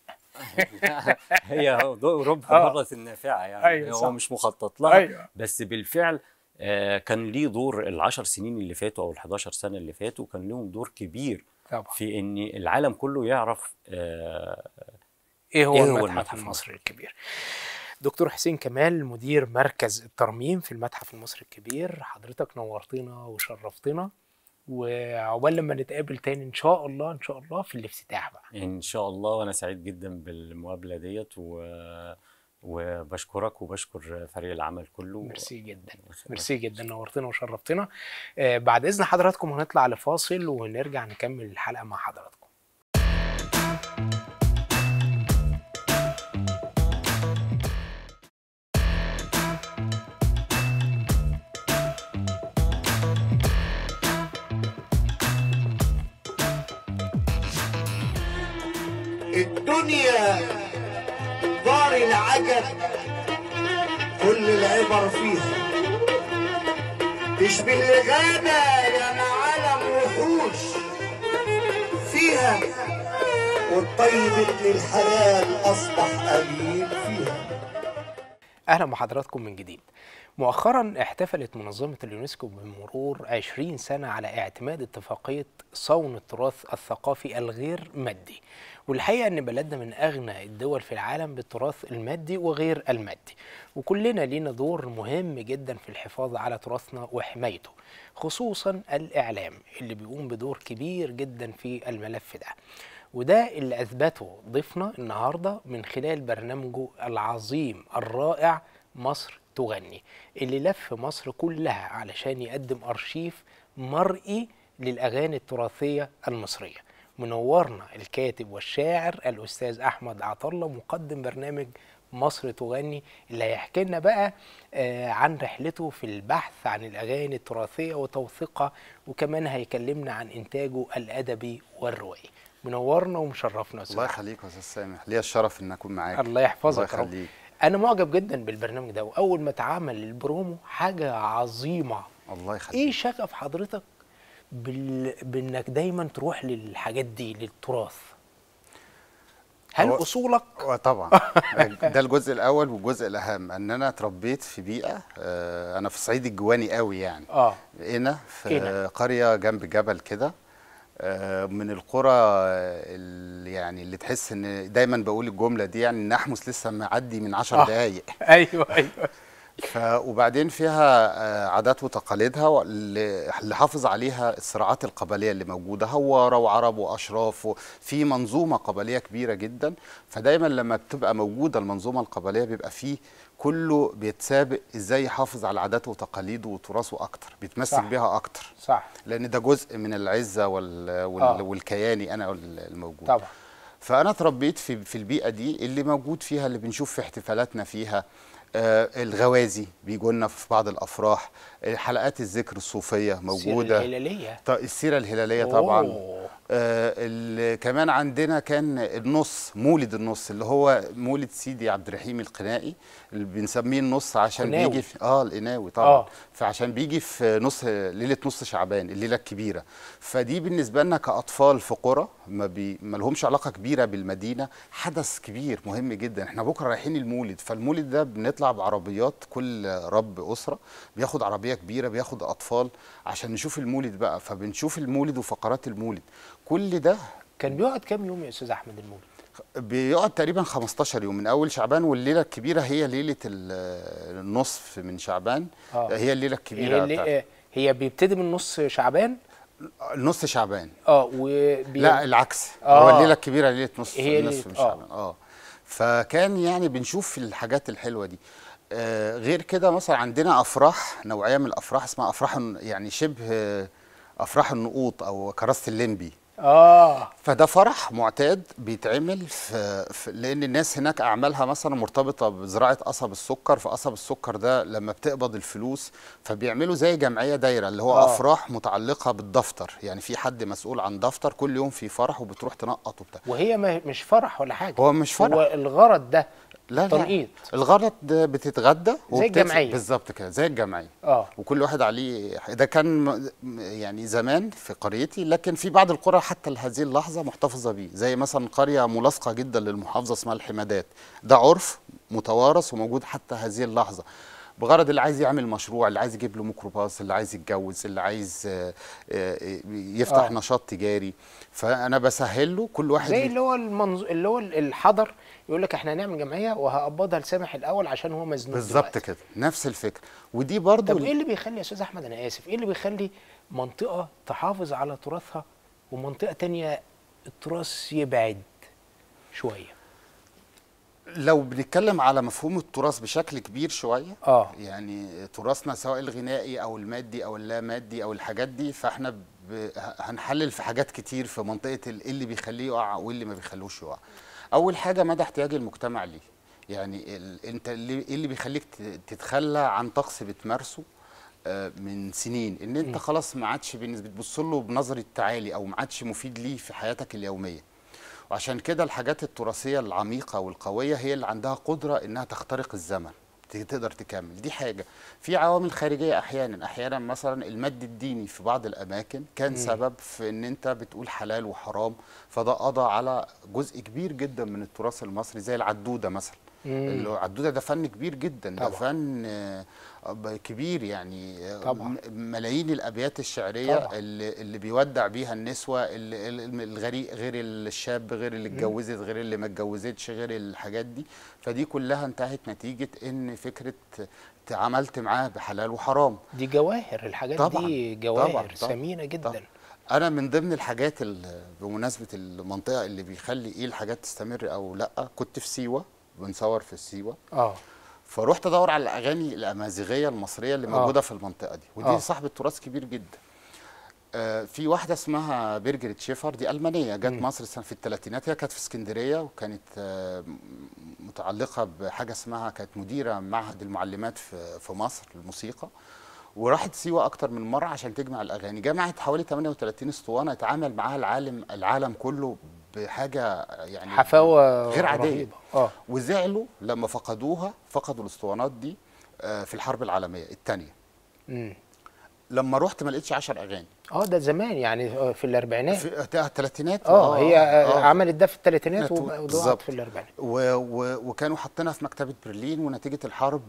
*laughs* هي ربع آه. مرة النافعة يعني أيوة هو مش مخطط لها أيوة. بس بالفعل آه كان ليه دور العشر سنين اللي فاتوا أو الحداشر سنة اللي فاتوا كان لهم دور كبير طبعا. في ان العالم كله يعرف آه ايه هو, إيه هو المتحف المصري الكبير دكتور حسين كمال مدير مركز الترميم في المتحف المصري الكبير حضرتك نورتنا وشرفتنا وعقبال لما نتقابل تاني ان شاء الله ان شاء الله في الافتتاح بقى ان شاء الله وانا سعيد جدا بالمقابله ديت و وبشكرك وبشكر فريق العمل كله ميرسي جدا ميرسي جدا نورتنا وشرفتنا آه، بعد اذن حضراتكم هنطلع لفاصل ونرجع نكمل الحلقه مع حضراتكم الدنيا دار العجب كل العبر فيها تشبه الغابة يا معالم وحوش فيها والطيب للحلال أصبح قليل فيها أهلا بحضراتكم من جديد مؤخرا احتفلت منظمة اليونسكو بمرور 20 سنة على اعتماد اتفاقية صون التراث الثقافي الغير مادي والحقيقه ان بلدنا من اغنى الدول في العالم بالتراث المادي وغير المادي وكلنا لينا دور مهم جدا في الحفاظ على تراثنا وحمايته خصوصا الاعلام اللي بيقوم بدور كبير جدا في الملف ده وده اللي اثبته ضيفنا النهارده من خلال برنامجه العظيم الرائع مصر تغني اللي لف مصر كلها علشان يقدم ارشيف مرئي للاغاني التراثيه المصريه منورنا الكاتب والشاعر الاستاذ احمد عطله مقدم برنامج مصر تغني اللي هيحكي لنا بقى آه، عن رحلته في البحث عن الاغاني التراثيه وتوثيقها وكمان هيكلمنا عن انتاجه الادبي والروائي منورنا ومشرفنا الله يخليك يا استاذ سامح ليا الشرف ان اكون معاك الله يحفظك الله يخليك انا معجب جدا بالبرنامج ده واول ما اتعمل البرومو حاجه عظيمه الله يخليك ايه شغف حضرتك بال... بانك دايما تروح للحاجات دي للتراث هل أو... اصولك طبعا *laughs* ده الجزء الاول والجزء الاهم ان انا اتربيت في بيئه آه انا في الصعيد الجواني قوي يعني اه هنا في إينا. قريه جنب جبل كده آه، من القرى اللي يعني اللي تحس ان دايما بقول الجمله دي يعني ان احمس لسه معدي من 10 آه. دقائق *laughs* ايوه ايوه ف وبعدين فيها آه، عادات وتقاليدها اللي حافظ عليها الصراعات القبليه اللي موجوده هواره وعرب واشراف في منظومه قبليه كبيره جدا فدايما لما بتبقى موجوده المنظومه القبليه بيبقى فيه كله بيتسابق ازاي يحافظ على عاداته وتقاليده وتراثه اكتر بيتمسك صح. بيها اكتر صح لان ده جزء من العزه وال... وال... آه. والكياني انا الموجود طبعا فانا اتربيت في في البيئه دي اللي موجود فيها اللي بنشوف في احتفالاتنا فيها آه، الغوازي بيجوا لنا في بعض الافراح حلقات الذكر الصوفيه موجوده السيره الهلاليه السيره الهلاليه طبعا أوه. آه كمان عندنا كان النص مولد النص اللي هو مولد سيدي عبد الرحيم القنائي اللي بنسميه النص عشان قناوي. بيجي في اه القناوي طبعا آه. فعشان بيجي في نص ليله نص شعبان الليله الكبيره فدي بالنسبه لنا كاطفال في قرى ما, بي ما لهمش علاقه كبيره بالمدينه حدث كبير مهم جدا احنا بكره رايحين المولد فالمولد ده بنطلع بعربيات كل رب اسره بياخد عربيه كبيره بياخد اطفال عشان نشوف المولد بقى فبنشوف المولد وفقرات المولد كل ده كان بيقعد كام يوم يا استاذ احمد المولد بيقعد تقريبا 15 يوم من اول شعبان والليله الكبيره هي ليله النصف من شعبان آه. هي الليله الكبيره هي, اللي آه، هي بيبتدي من نص شعبان نص شعبان اه وبي... لا العكس آه. هو الليله الكبيره ليله نص هي نصف من آه. شعبان اه فكان يعني بنشوف الحاجات الحلوه دي آه غير كده مثلا عندنا افراح نوعيه من الافراح اسمها افراح يعني شبه افراح النقوط او كراسه الليمبي اه فده فرح معتاد بيتعمل في, في لان الناس هناك اعمالها مثلا مرتبطه بزراعه قصب السكر فقصب السكر ده لما بتقبض الفلوس فبيعملوا زي جمعيه دايره اللي هو آه. افراح متعلقه بالدفتر يعني في حد مسؤول عن دفتر كل يوم في فرح وبتروح تنقط وبتاع وهي مش فرح ولا حاجه هو مش فرح هو الغرض ده لا تنقيط لا. الغرض بتتغدى زي الجمعيه بالظبط كده زي الجمعيه اه وكل واحد عليه ده كان يعني زمان في قريتي لكن في بعض القرى حتى لهذه اللحظه محتفظه بيه زي مثلا قريه ملاصقه جدا للمحافظه اسمها الحمادات ده عرف متوارث وموجود حتى هذه اللحظه بغرض اللي عايز يعمل مشروع اللي عايز يجيب له ميكروباص اللي عايز يتجوز اللي عايز آه، آه، يفتح آه. نشاط تجاري فانا بسهل له كل واحد زي اللي هو المنظ... اللي هو الحضر يقول لك احنا هنعمل جمعيه وهقبضها لسامح الاول عشان هو مزنوق بالظبط كده نفس الفكره ودي برضه طب ايه اللي بيخلي يا استاذ احمد انا اسف ايه اللي بيخلي منطقه تحافظ على تراثها ومنطقه تانية التراث يبعد شويه لو بنتكلم على مفهوم التراث بشكل كبير شويه اه يعني تراثنا سواء الغنائي او المادي او اللامادي او الحاجات دي فاحنا ب... هنحلل في حاجات كتير في منطقه ايه اللي بيخليه يقع واللي ما بيخلوش يقع اول حاجه مدى احتياج المجتمع ليه يعني ال... انت اللي... ايه اللي بيخليك تتخلى عن طقس بتمارسه آه، من سنين ان انت خلاص ما عادش بتبص له بنظره تعالي او ما عادش مفيد ليه في حياتك اليوميه وعشان كده الحاجات التراثيه العميقه والقويه هي اللي عندها قدره انها تخترق الزمن تقدر تكمل دي حاجه في عوامل خارجيه احيانا احيانا مثلا المد الديني في بعض الاماكن كان مم. سبب في ان انت بتقول حلال وحرام فده قضى على جزء كبير جدا من التراث المصري زي العدوده مثلا العدوده ده فن كبير جدا طبعا. ده فن كبير يعني طبعا. ملايين الابيات الشعريه طبعا. اللي, اللي بيودع بيها النسوه الغريق غير الشاب غير اللي اتجوزت غير اللي ما اتجوزتش غير الحاجات دي فدي كلها انتهت نتيجه ان فكره تعاملت معاه بحلال وحرام دي جواهر الحاجات طبعا. دي جواهر طبعا. ثمينه جدا طبعا. انا من ضمن الحاجات بمناسبه المنطقه اللي بيخلي ايه الحاجات تستمر او لا كنت في سيوه بنصور في سيوه اه فروحت ادور على الاغاني الامازيغيه المصريه اللي آه. موجوده آه. في المنطقه دي ودي آه. صاحبه تراث كبير جدا آه، في واحده اسمها بيرجريت شيفر دي المانيه جت مصر سنه في الثلاثينات هي كانت في اسكندريه وكانت آه، متعلقه بحاجه اسمها كانت مديره معهد المعلمات في في مصر للموسيقى وراحت سيوه اكتر من مره عشان تجمع الاغاني جمعت حوالي 38 اسطوانه اتعامل معاها العالم العالم كله بحاجه يعني حفاوه غير عاديه رهيبة. آه. وزعلوا لما فقدوها فقدوا الاسطوانات دي آه، في الحرب العالميه الثانيه لما رحت ما لقيتش 10 اغاني اه ده زمان يعني آه، في الاربعينات في الثلاثينات اه،, اه هي أوه. آه. عملت ده في الثلاثينات وضاعت في الاربعينات وكانوا حاطينها في مكتبه برلين ونتيجه الحرب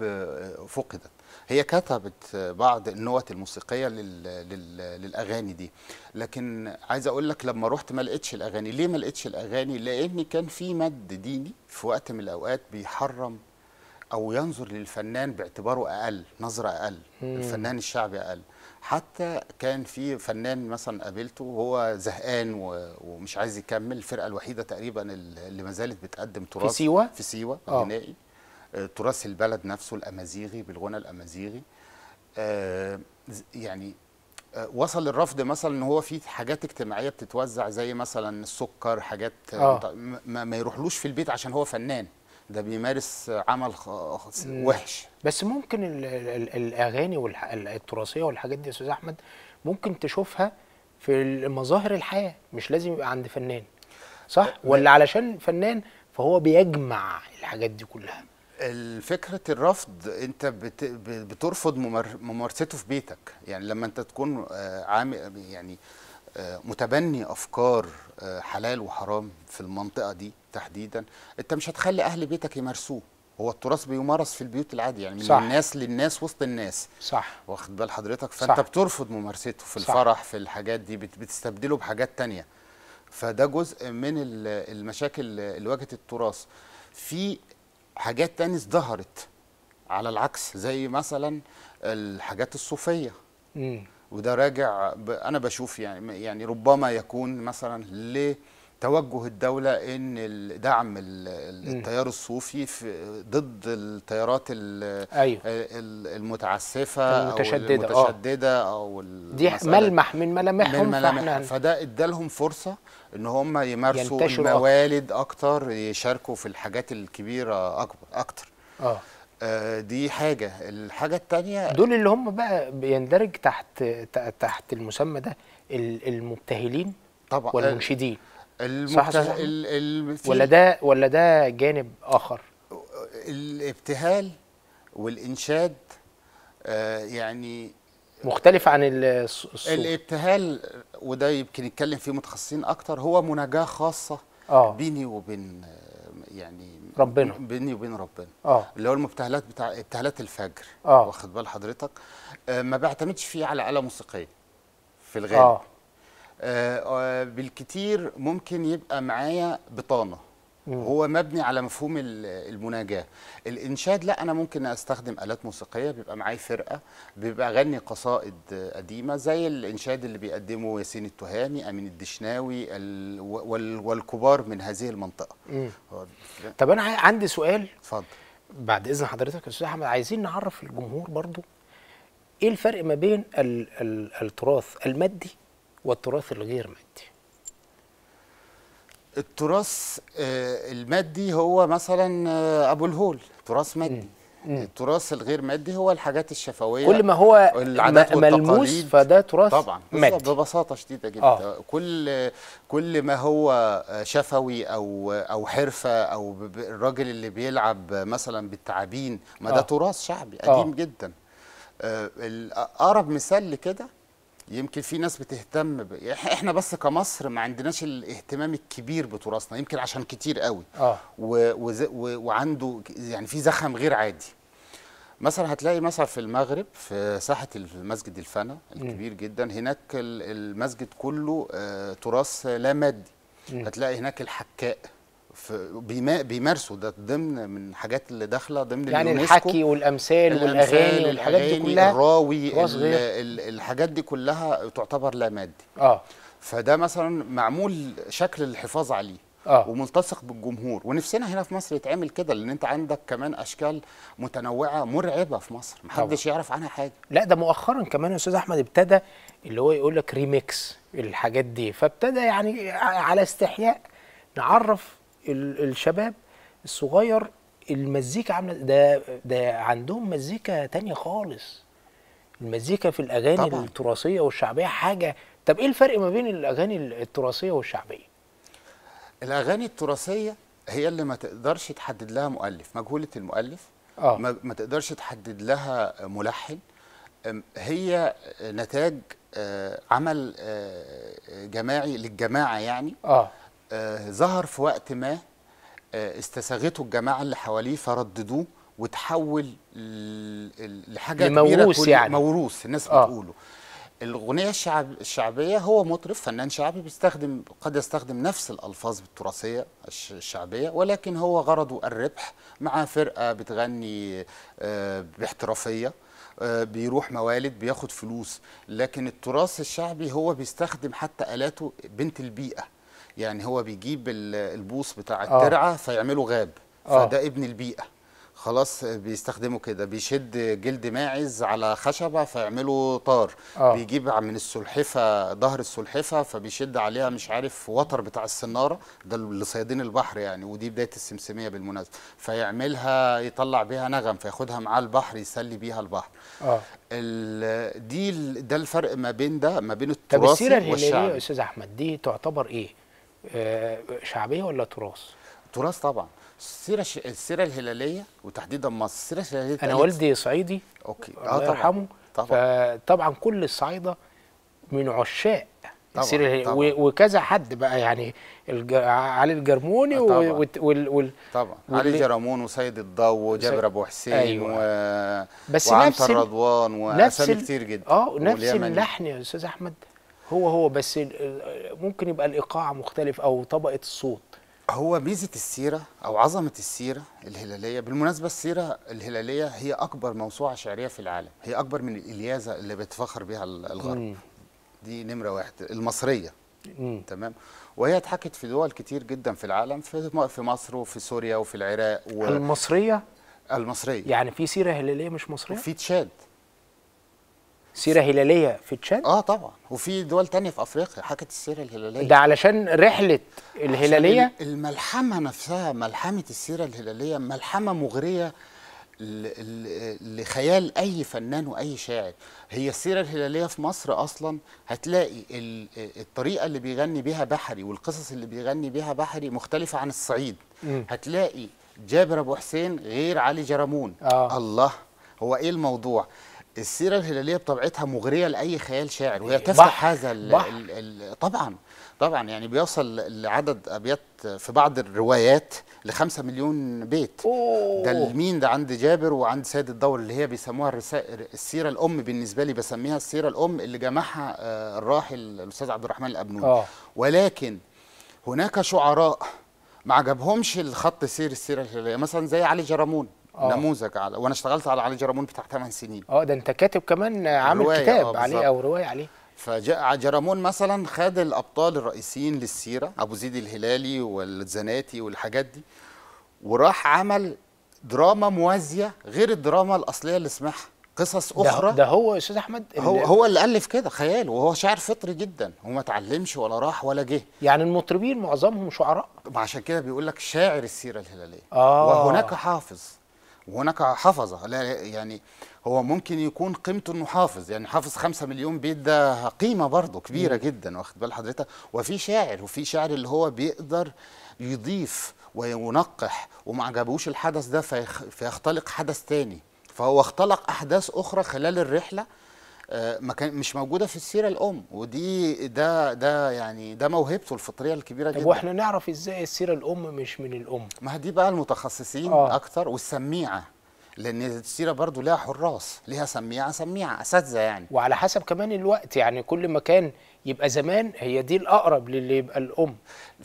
فقدت هي كتبت بعض النوت الموسيقيه لل لل للاغاني دي لكن عايز اقول لك لما رحت ما لقيتش الاغاني ليه ما لقيتش الاغاني لان كان في مد ديني في وقت من الاوقات بيحرم او ينظر للفنان باعتباره اقل نظره اقل الفنان الشعبي اقل حتى كان في فنان مثلا قابلته وهو زهقان ومش عايز يكمل الفرقه الوحيده تقريبا اللي ما زالت بتقدم تراث في سيوه في سيوه آه. غنائي آه، تراث البلد نفسه الامازيغي بالغنى الامازيغي آه يعني آه وصل الرفض مثلا ان هو في حاجات اجتماعيه بتتوزع زي مثلا السكر حاجات آه. ما, ما يروحلوش في البيت عشان هو فنان ده بيمارس عمل وحش بس ممكن الـ الـ الاغاني التراثيه والحاجات دي يا استاذ احمد ممكن تشوفها في مظاهر الحياه مش لازم يبقى عند فنان صح أه، ولا علشان فنان فهو بيجمع الحاجات دي كلها الفكرة الرفض انت بترفض ممارسته في بيتك يعني لما انت تكون آه، عامل يعني آه، متبني افكار حلال وحرام في المنطقه دي تحديدا انت مش هتخلي اهل بيتك يمارسوه هو التراث بيمارس في البيوت العادي يعني من صح. الناس للناس وسط الناس صح واخد بال حضرتك فانت صح. بترفض ممارسته في الفرح في الحاجات دي بتستبدله بحاجات تانية فده جزء من المشاكل اللي واجهت التراث في حاجات تانية ظهرت على العكس زي مثلا الحاجات الصوفيه مم. وده راجع ب... انا بشوف يعني يعني ربما يكون مثلا ل توجه الدولة ان دعم التيار الصوفي في ضد التيارات أيوة. المتعسفة آه. المتشددة او المتشددة او دي ملمح من ملامحهم من ملامح فده ادالهم فرصة ان هم يمارسوا الموالد اكتر. اكتر يشاركوا في الحاجات الكبيرة اكبر اكتر آه. اه دي حاجة الحاجة التانية دول اللي هم بقى بيندرج تحت تحت المسمى ده المبتهلين طبعا والمنشدين صح صح ال... ولا ده ولا ده جانب اخر الابتهال والانشاد آه يعني مختلف عن الصوت الابتهال وده يمكن نتكلم فيه متخصصين اكتر هو مناجاه خاصه آه. بيني وبين آه، يعني ربنا بيني وبين ربنا آه. اللي هو المبتهلات بتاع ابتهالات الفجر آه. واخد بال حضرتك آه ما بعتمدش فيه على آلة موسيقيه في الغالب آه. آه، آه، بالكتير ممكن يبقى معايا بطانه هو مبني على مفهوم المناجاه الانشاد لا انا ممكن استخدم الات موسيقيه بيبقى معايا فرقه بيبقى اغني قصائد قديمه زي الانشاد اللي بيقدمه ياسين التهامي امين الدشناوي والكبار من هذه المنطقه طب انا عندي سؤال اتفضل بعد اذن حضرتك يا استاذ احمد عايزين نعرف الجمهور برضو ايه الفرق ما بين التراث المادي والتراث الغير مادي التراث آه، المادي هو مثلا آه، ابو الهول تراث مادي التراث الغير مادي هو الحاجات الشفويه كل ما هو ملموس فده تراث طبعا مادي ببساطه شديده جدا آه. كل كل ما هو آه، شفوي او او حرفه او الراجل اللي بيلعب مثلا بالتعابين ما ده آه. تراث شعبي قديم آه. جدا اقرب مثال لكده يمكن في ناس بتهتم ب... احنا بس كمصر ما عندناش الاهتمام الكبير بتراثنا يمكن عشان كتير قوي آه. و... و... و... وعنده يعني في زخم غير عادي مثلا هتلاقي مثلا في المغرب في ساحه المسجد الفنا الكبير م. جدا هناك المسجد كله آه، تراث لا مادي هتلاقي هناك الحكاء بيما بيمارسوا ده ضمن من الحاجات اللي داخله ضمن يعني الحكي والامثال, والاغاني والحاجات دي كلها الراوي الحاجات دي كلها تعتبر لا مادي اه فده مثلا معمول شكل الحفاظ عليه آه. وملتصق بالجمهور ونفسنا هنا في مصر يتعمل كده لان انت عندك كمان اشكال متنوعه مرعبه في مصر محدش طبعا. يعرف عنها حاجه لا ده مؤخرا كمان يا استاذ احمد ابتدى اللي هو يقول لك ريميكس الحاجات دي فابتدى يعني على استحياء نعرف الشباب الصغير المزيكا عامله ده ده عندهم مزيكا تانية خالص المزيكا في الاغاني طبعًا. التراثيه والشعبيه حاجه طب ايه الفرق ما بين الاغاني التراثيه والشعبيه الاغاني التراثيه هي اللي ما تقدرش تحدد لها مؤلف مجهوله المؤلف آه. ما تقدرش تحدد لها ملحن هي نتاج آه، عمل آه، جماعي للجماعه يعني اه آه، ظهر في وقت ما آه، استساغته الجماعه اللي حواليه فرددوه وتحول لحاجه لموروث كبيرة يعني موروث الناس آه. بتقوله الاغنيه الشعب الشعبيه هو مطرب فنان شعبي بيستخدم قد يستخدم نفس الالفاظ التراثيه الشعبيه ولكن هو غرضه الربح مع فرقه بتغني آه، باحترافيه بيروح موالد بياخد فلوس لكن التراث الشعبي هو بيستخدم حتى الاته بنت البيئه يعني هو بيجيب البوص بتاع آه. الترعه فيعمله غاب آه. فده ابن البيئه خلاص بيستخدمه كده بيشد جلد ماعز على خشبه فيعمله طار آه. بيجيب من السلحفه ظهر السلحفه فبيشد عليها مش عارف وتر بتاع السناره ده لصيادين البحر يعني ودي بدايه السمسميه بالمناسبه فيعملها يطلع بيها نغم فياخدها معاه البحر يسلي بيها البحر آه. دي ده الفرق ما بين ده ما بين التراث والشعب طب السيره الهلالية يا استاذ احمد دي تعتبر ايه؟ آه، شعبيه ولا تراث؟ تراث طبعا السيره ش... السيره الهلاليه وتحديدا مصر السيره الهلاليه انا والدي صعيدي اوكي آه، الله آه يرحمه طبعا طبعا كل الصعايده من عشاق طبعًا. طبعًا. وكذا حد بقى يعني الج... علي الجرموني آه، طبعًا. و... وال... وال... طبعا علي جرمون وسيد الضو وجابر ابو حسين أيوة. و... بس وعنتر نفس رضوان واسامي كتير جدا اه نفس اللحن يا استاذ احمد هو هو بس ممكن يبقى الايقاع مختلف او طبقه الصوت هو ميزه السيره او عظمه السيره الهلاليه بالمناسبه السيره الهلاليه هي اكبر موسوعه شعريه في العالم هي اكبر من الالياذه اللي بيتفخر بها الغرب مم. دي نمره واحد المصريه مم. تمام وهي اتحكت في دول كتير جدا في العالم في في مصر وفي سوريا وفي العراق و... المصريه المصريه يعني في سيره هلاليه مش مصريه في تشاد سيره هلاليه في تشاد اه طبعا وفي دول تانية في افريقيا حكت السيره الهلاليه ده علشان رحله الهلاليه عشان الملحمه نفسها ملحمه السيره الهلاليه ملحمه مغريه لخيال اي فنان واي شاعر هي السيره الهلاليه في مصر اصلا هتلاقي الطريقه اللي بيغني بيها بحري والقصص اللي بيغني بيها بحري مختلفه عن الصعيد م. هتلاقي جابر ابو حسين غير علي جرمون آه. الله هو ايه الموضوع السيرة الهلالية بطبيعتها مغرية لأي خيال شاعر وهي إيه، تفتح هذا بح الـ الـ طبعا طبعا يعني بيوصل لعدد أبيات في بعض الروايات لخمسة مليون بيت أوه. ده المين ده عند جابر وعند سيد الدور اللي هي بيسموها السيرة الأم بالنسبة لي بسميها السيرة الأم اللي جمعها آه، الراحل الأستاذ عبد الرحمن الأبنون أوه. ولكن هناك شعراء ما عجبهمش الخط سير السيرة الهلالية مثلا زي علي جرامون أوه. نموذج على وانا اشتغلت على علي جرامون بتاع 8 سنين اه ده انت كاتب كمان عامل كتاب آه، عليه او روايه عليه فجاء جرامون مثلا خد الابطال الرئيسيين للسيره ابو زيد الهلالي والزناتي والحاجات دي وراح عمل دراما موازيه غير الدراما الاصليه اللي سمعها قصص اخرى ده, هو استاذ احمد هو هو اللي الف كده خيال وهو شاعر فطري جدا هو ما اتعلمش ولا راح ولا جه يعني المطربين معظمهم شعراء عشان كده بيقول لك شاعر السيره الهلاليه آه وهناك حافظ وهناك حفظه لا يعني هو ممكن يكون قيمته انه حافظ يعني حافظ 5 مليون بيت ده قيمه برضه كبيره مم. جدا واخد بال حضرتك وفي شاعر وفي شاعر اللي هو بيقدر يضيف وينقح وما عجبوش الحدث ده فيختلق حدث تاني فهو اختلق احداث اخرى خلال الرحله آه، ما كان مش موجوده في السيره الام ودي ده ده يعني ده موهبته الفطريه الكبيره جدا طب واحنا نعرف ازاي السيره الام مش من الام ما دي بقى المتخصصين آه. اكتر والسميعه لان السيره برضو لها حراس ليها سميعه سميعه اساتذه يعني وعلى حسب كمان الوقت يعني كل ما كان يبقى زمان هي دي الاقرب للي يبقى الام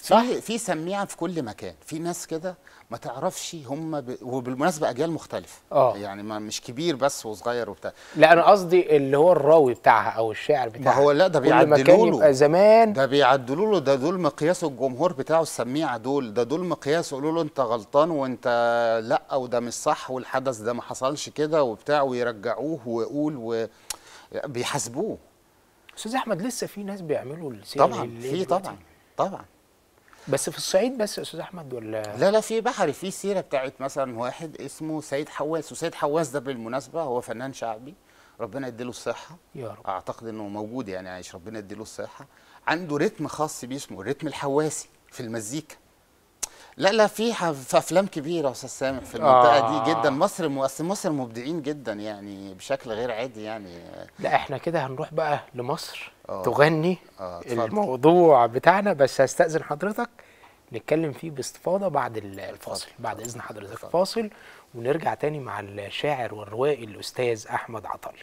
صح في سميعه في كل مكان في ناس كده ما تعرفش هم ب... وبالمناسبه اجيال مختلفه اه يعني ما مش كبير بس وصغير وبتاع لا انا قصدي اللي هو الراوي بتاعها او الشاعر بتاعها ما هو لا ده بيعدلوا له زمان ده بيعدلوا له ده دول مقياسه الجمهور بتاعه السميعه دول ده دول مقياسه يقولوا له انت غلطان وانت لا وده مش صح والحدث ده ما حصلش كده وبتاع ويرجعوه ويقول و... بيحاسبوه استاذ احمد لسه في ناس بيعملوا طبعا في طبعا طبعا بس في الصعيد بس يا استاذ احمد ولا لا لا في بحري في سيره بتاعت مثلا واحد اسمه سيد حواس وسيد حواس ده بالمناسبه هو فنان شعبي ربنا يديله الصحه يا رب اعتقد انه موجود يعني عايش ربنا يديله الصحه عنده رتم خاص بيه اسمه الرتم الحواسي في المزيكا لا لا في في افلام كبيره استاذ سامح في المنطقه آه. دي جدا مصر مصر مبدعين جدا يعني بشكل غير عادي يعني لا احنا كده هنروح بقى لمصر أوه. تغني أوه. الموضوع بتاعنا بس هستاذن حضرتك نتكلم فيه باستفاضه بعد الفاصل بعد اذن حضرتك فاصل ونرجع تاني مع الشاعر والروائي الاستاذ احمد عطله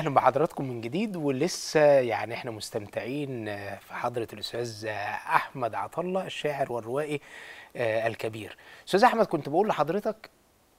اهلا بحضراتكم من جديد ولسه يعني احنا مستمتعين آه، في حضره الاستاذ آه، احمد عطله الشاعر والروائي آه، الكبير استاذ احمد كنت بقول لحضرتك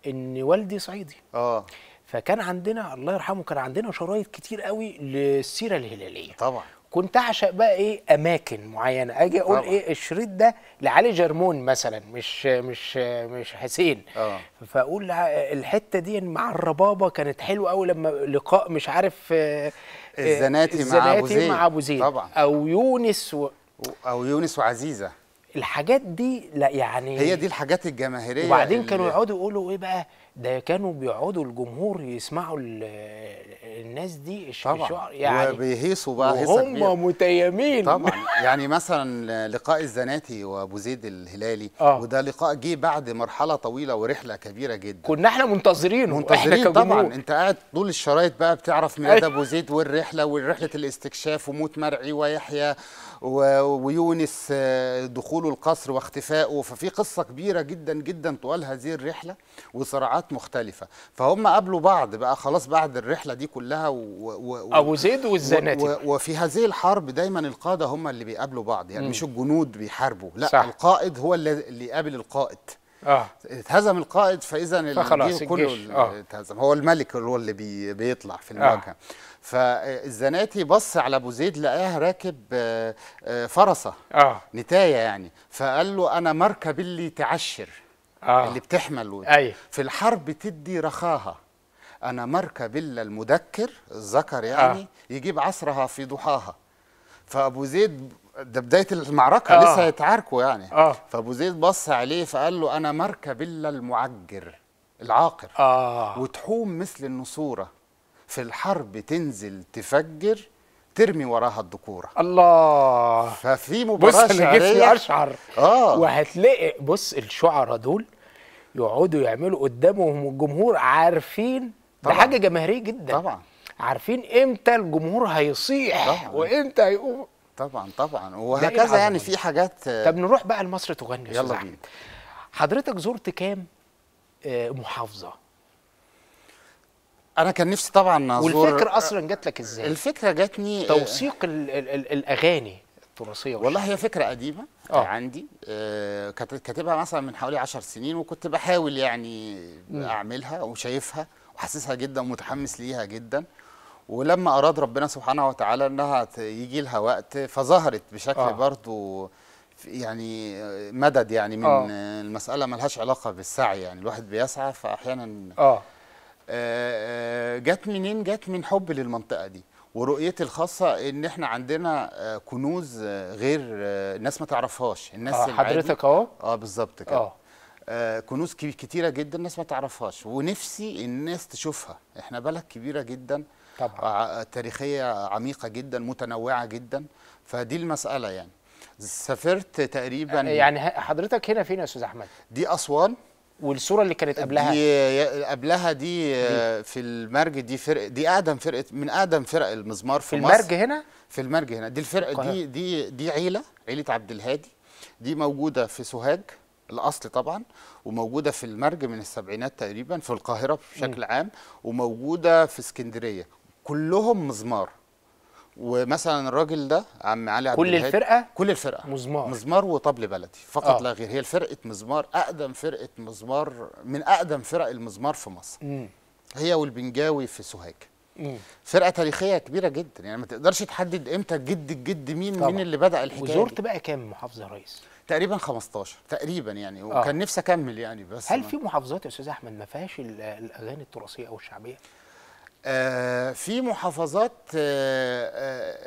ان والدي صعيدي اه فكان عندنا الله يرحمه كان عندنا شرايط كتير قوي للسيره الهلاليه طبعا كنت اعشق بقى ايه اماكن معينه اجي اقول طبعا. ايه الشريط ده لعلي جرمون مثلا مش مش مش حسين اه فاقول الحته دي مع الربابه كانت حلوه قوي لما لقاء مش عارف الزناتي, آه، آه، الزناتي مع ابو زيد مع ابو زيد طبعا او يونس و... او يونس وعزيزه الحاجات دي لا يعني هي دي الحاجات الجماهيريه وبعدين كانوا يقعدوا يقولوا ايه بقى ده كانوا بيقعدوا الجمهور يسمعوا الناس دي طبعا الشعر يعني وبيهيصوا بقى هم متيمين طبعا يعني مثلا لقاء الزناتي وابو زيد الهلالي آه. وده لقاء جه بعد مرحله طويله ورحله كبيره جدا كنا احنا منتظرين منتظرين طبعا انت قاعد طول الشرايط بقى بتعرف ميعاد أيوه. ابو زيد والرحله ورحله الاستكشاف وموت مرعي ويحيى ويونس آه، دخوله القصر واختفائه ففي قصة كبيرة جدا جدا طوال هذه الرحلة وصراعات مختلفة فهم قابلوا بعض بقى خلاص بعد الرحلة دي كلها و و أبو زيد والزناتي وفي هذه الحرب دايما القادة هم اللي بيقابلوا بعض يعني مش الجنود بيحاربوا لا صح. القائد هو اللي يقابل القائد اه اتهزم القائد فاذا الجيش كله آه. اتهزم هو الملك هو اللي بي بيطلع في آه. المواجهه آه. فالزناتي بص على ابو زيد لقاه راكب آه، آه، فرسه آه. نتايه يعني فقال له انا مركب اللي تعشر آه. اللي بتحمل أي. في الحرب تدي رخاها انا مركب الا المدكر الذكر يعني آه. يجيب عصرها في ضحاها فابو زيد ده بدايه المعركه آه. لسه هيتعاركوا يعني آه. فابو زيد بص عليه فقال له انا مركب الا المعجر العاقر آه. وتحوم مثل النسوره في الحرب تنزل تفجر ترمي وراها الذكوره الله ففي مباراه بص انا اشعر اه وهتلاقي بص الشعراء دول يقعدوا يعملوا قدامهم الجمهور عارفين طبعا. ده حاجه جماهيريه جدا طبعا عارفين امتى الجمهور هيصيح طبعا. وامتى هيقوم طبعا طبعا وهكذا يعني في حاجات طب نروح بقى لمصر تغني يا يلا بينا حضرتك زرت كام آه، محافظه انا كان نفسي طبعا ازور والفكره اصلا جات لك ازاي الفكره جاتني آه، توثيق الاغاني التراثيه والله هي فكره قديمه أوه. عندي آه كاتبها مثلا من حوالي 10 سنين وكنت بحاول يعني اعملها وشايفها وحاسسها جدا ومتحمس ليها جدا ولما اراد ربنا سبحانه وتعالى انها يجي لها وقت فظهرت بشكل آه. برضو يعني مدد يعني من آه. المساله لهاش علاقه بالسعي يعني الواحد بيسعى فاحيانا آه. آه،, اه جت منين جت من حب للمنطقه دي ورؤيتي الخاصه ان احنا عندنا آه، كنوز غير الناس ما تعرفهاش الناس آه حضرتك اهو اه بالظبط كده آه. آه كنوز كتيره جدا الناس ما تعرفهاش ونفسي الناس تشوفها احنا بلد كبيره جدا طبعا. تاريخيه عميقه جدا متنوعه جدا فدي المساله يعني سافرت تقريبا آه، يعني حضرتك هنا فين يا استاذ احمد دي اسوان والصوره اللي كانت قبلها دي آه، قبلها دي, دي في المرج دي فرق دي اقدم فرقه من اقدم فرق المزمار في, في المرج هنا في المرج هنا دي الفرقه دي دي دي عيله عيله عبد الهادي دي موجوده في سوهاج الاصل طبعا وموجوده في المرج من السبعينات تقريبا في القاهره بشكل عام وموجوده في اسكندريه كلهم مزمار ومثلا الراجل ده عم علي عبد كل الفرقه كل الفرقه مزمار مزمار وطبل بلدي فقط آه. لا غير هي فرقه مزمار اقدم فرقه مزمار من اقدم فرق المزمار في مصر مم. هي والبنجاوي في سوهاج مم. فرقه تاريخيه كبيره جدا يعني ما تقدرش تحدد امتى جد الجد مين طبعا. مين اللي بدا الحكايه وزرت بقى كام محافظه يا ريس تقريبا 15 تقريبا يعني آه. وكان آه. نفسي اكمل يعني بس هل في محافظات يا استاذ احمد ما فيهاش الاغاني التراثيه او الشعبيه آه، في محافظات آه،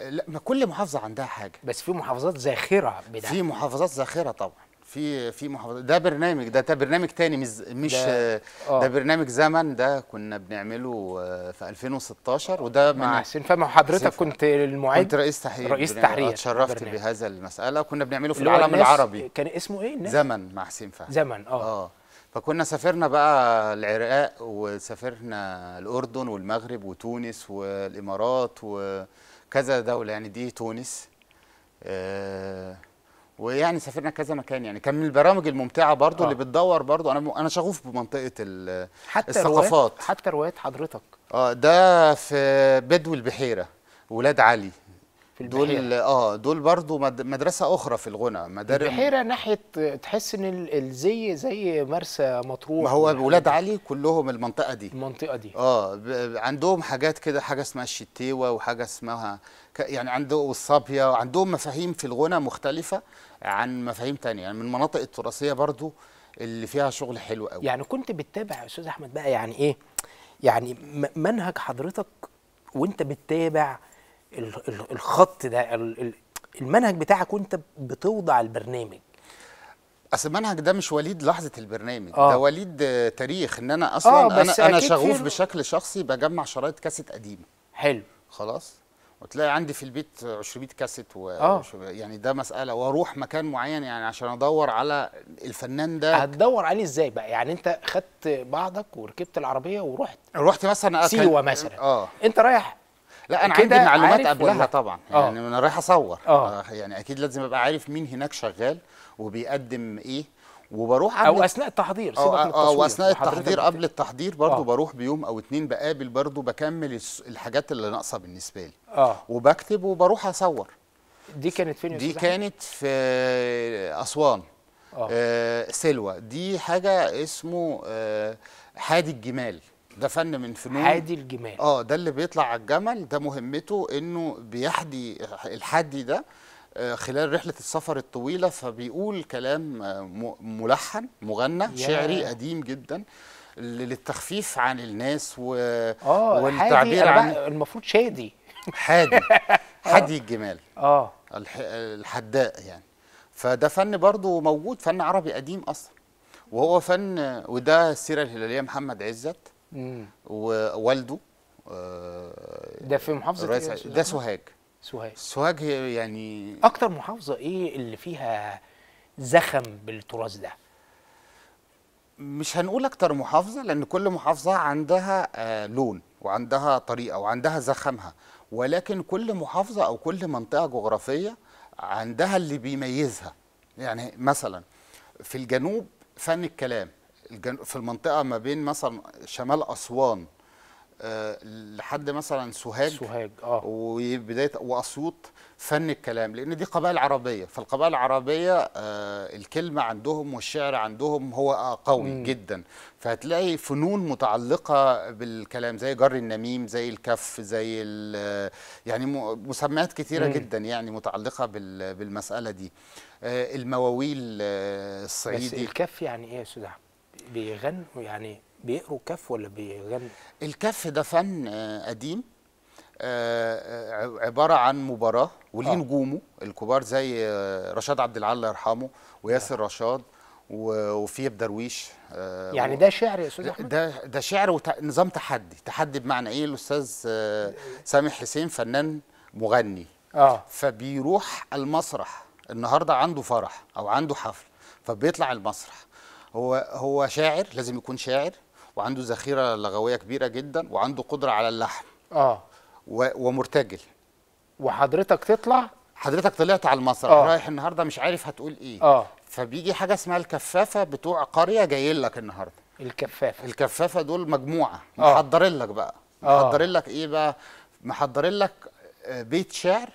آه، لا كل محافظه عندها حاجه بس في محافظات زاخره بدا. في محافظات زاخره طبعا في في محافظات ده برنامج ده ده برنامج تاني مش مش ده, آه. ده برنامج زمن ده كنا بنعمله في 2016 وده مع حسين فهمي وحضرتك كنت المعيد كنت رئيس تحرير رئيس تحرير اتشرفت بهذا المسألة كنا بنعمله في العالم العربي كان اسمه ايه زمن مع حسين فهمي زمن اه, آه. فكنا سافرنا بقى العراق وسافرنا الأردن والمغرب وتونس والإمارات وكذا دولة يعني دي تونس آه، ويعني سافرنا كذا مكان يعني كان من البرامج الممتعه برضو آه. اللي بتدور برضو انا انا شغوف بمنطقه حتى الثقافات روايات حتى روايات حضرتك اه ده في بدو البحيره ولاد علي في البحيرة. دول اه دول برضو مدرسه اخرى في الغنى مدارس البحيره ناحيه تحس ان الزي زي مرسى مطروح ما هو ولاد علي كلهم المنطقه دي المنطقه دي اه عندهم حاجات كده حاجه اسمها الشتيوه وحاجه اسمها يعني عنده الصابيه وعندهم مفاهيم في الغنى مختلفه عن مفاهيم تانية يعني من المناطق التراثيه برضو اللي فيها شغل حلو قوي يعني كنت بتتابع يا استاذ احمد بقى يعني ايه يعني منهج حضرتك وانت بتتابع الخط ده المنهج بتاعك وانت بتوضع البرنامج اصل المنهج ده مش وليد لحظه البرنامج أوه. ده آه. وليد تاريخ ان انا آه، اصلا بس انا انا شغوف فيه... بشكل شخصي بجمع شرايط كاسيت قديمه حلو خلاص وتلاقي عندي في البيت 200 كاسيت و آه. يعني ده مساله واروح مكان معين يعني عشان ادور على الفنان ده هتدور عليه ازاي بقى يعني انت خدت بعضك وركبت العربيه ورحت رحت مثلا أكل... سيوه مثلا آه. انت رايح لا انا عندي معلومات قبلها طبعا آه. يعني أوه. انا رايح اصور أوه. آه، يعني اكيد لازم ابقى عارف مين هناك شغال وبيقدم ايه وبروح او اثناء التحضير آه، سيبك من التصوير او اثناء التحضير قبل التحضير برضو أوه. بروح بيوم او اتنين بقابل برضو بكمل الحاجات اللي ناقصه بالنسبه لي أوه. وبكتب وبروح اصور دي كانت فين دي كانت في اسوان آه سلوى دي حاجه اسمه آه حادي الجمال ده فن من فنون حادي الجمال اه ده اللي بيطلع على الجمل ده مهمته انه بيحدي الحدي ده آه، خلال رحلة السفر الطويلة فبيقول كلام آه، ملحن مغنى شعري قديم جدا للتخفيف عن الناس و... آه، والتعبير عن المفروض شادي حادي *laughs* حادي الجمال اه الح... الحداء يعني فده فن برضه موجود فن عربي قديم اصلا وهو فن وده السيرة الهلالية محمد عزت ووالده آه، ده في محافظه ايه ده سوهاج سوهاج سوهاج هي يعني اكتر محافظه ايه اللي فيها زخم بالتراث ده مش هنقول اكتر محافظه لان كل محافظه عندها آه، لون وعندها طريقه وعندها زخمها ولكن كل محافظه او كل منطقه جغرافيه عندها اللي بيميزها يعني مثلا في الجنوب فن الكلام في المنطقه ما بين مثلا شمال اسوان آه، لحد مثلا سوهاج سوهاج اه وبدايه واسيوط فن الكلام لان دي قبائل عربيه فالقبائل العربيه آه الكلمه عندهم والشعر عندهم هو آه، قوي مم. جدا فهتلاقي فنون متعلقه بالكلام زي جر النميم زي الكف زي آه، يعني مسميات كثيره مم. جدا يعني متعلقه بالمساله دي آه المواويل الصعيدي بس الكف يعني ايه يا استاذ احمد بيغنوا يعني بيقروا كف ولا بيغنوا الكف ده فن آه، قديم آه، آه، عباره عن مباراه وليه آه. نجومه الكبار زي رشاد عبد العال الله يرحمه وياسر آه. رشاد وفيه درويش يعني ده شعر يا استاذ احمد ده ده شعر ونظام تحدي تحدي بمعنى ايه الاستاذ سامح حسين فنان مغني اه فبيروح المسرح النهارده عنده فرح او عنده حفل فبيطلع المسرح هو هو شاعر لازم يكون شاعر وعنده ذخيره لغويه كبيره جدا وعنده قدره على اللحن اه ومرتجل وحضرتك تطلع حضرتك طلعت على المسرح آه. رايح النهارده مش عارف هتقول ايه آه. فبيجي حاجه اسمها الكفافه بتوع قريه جايين لك النهارده الكفافه الكفافه دول مجموعه آه. محضرين لك بقى آه. محضرين لك ايه بقى محضرين لك آه، بيت شعر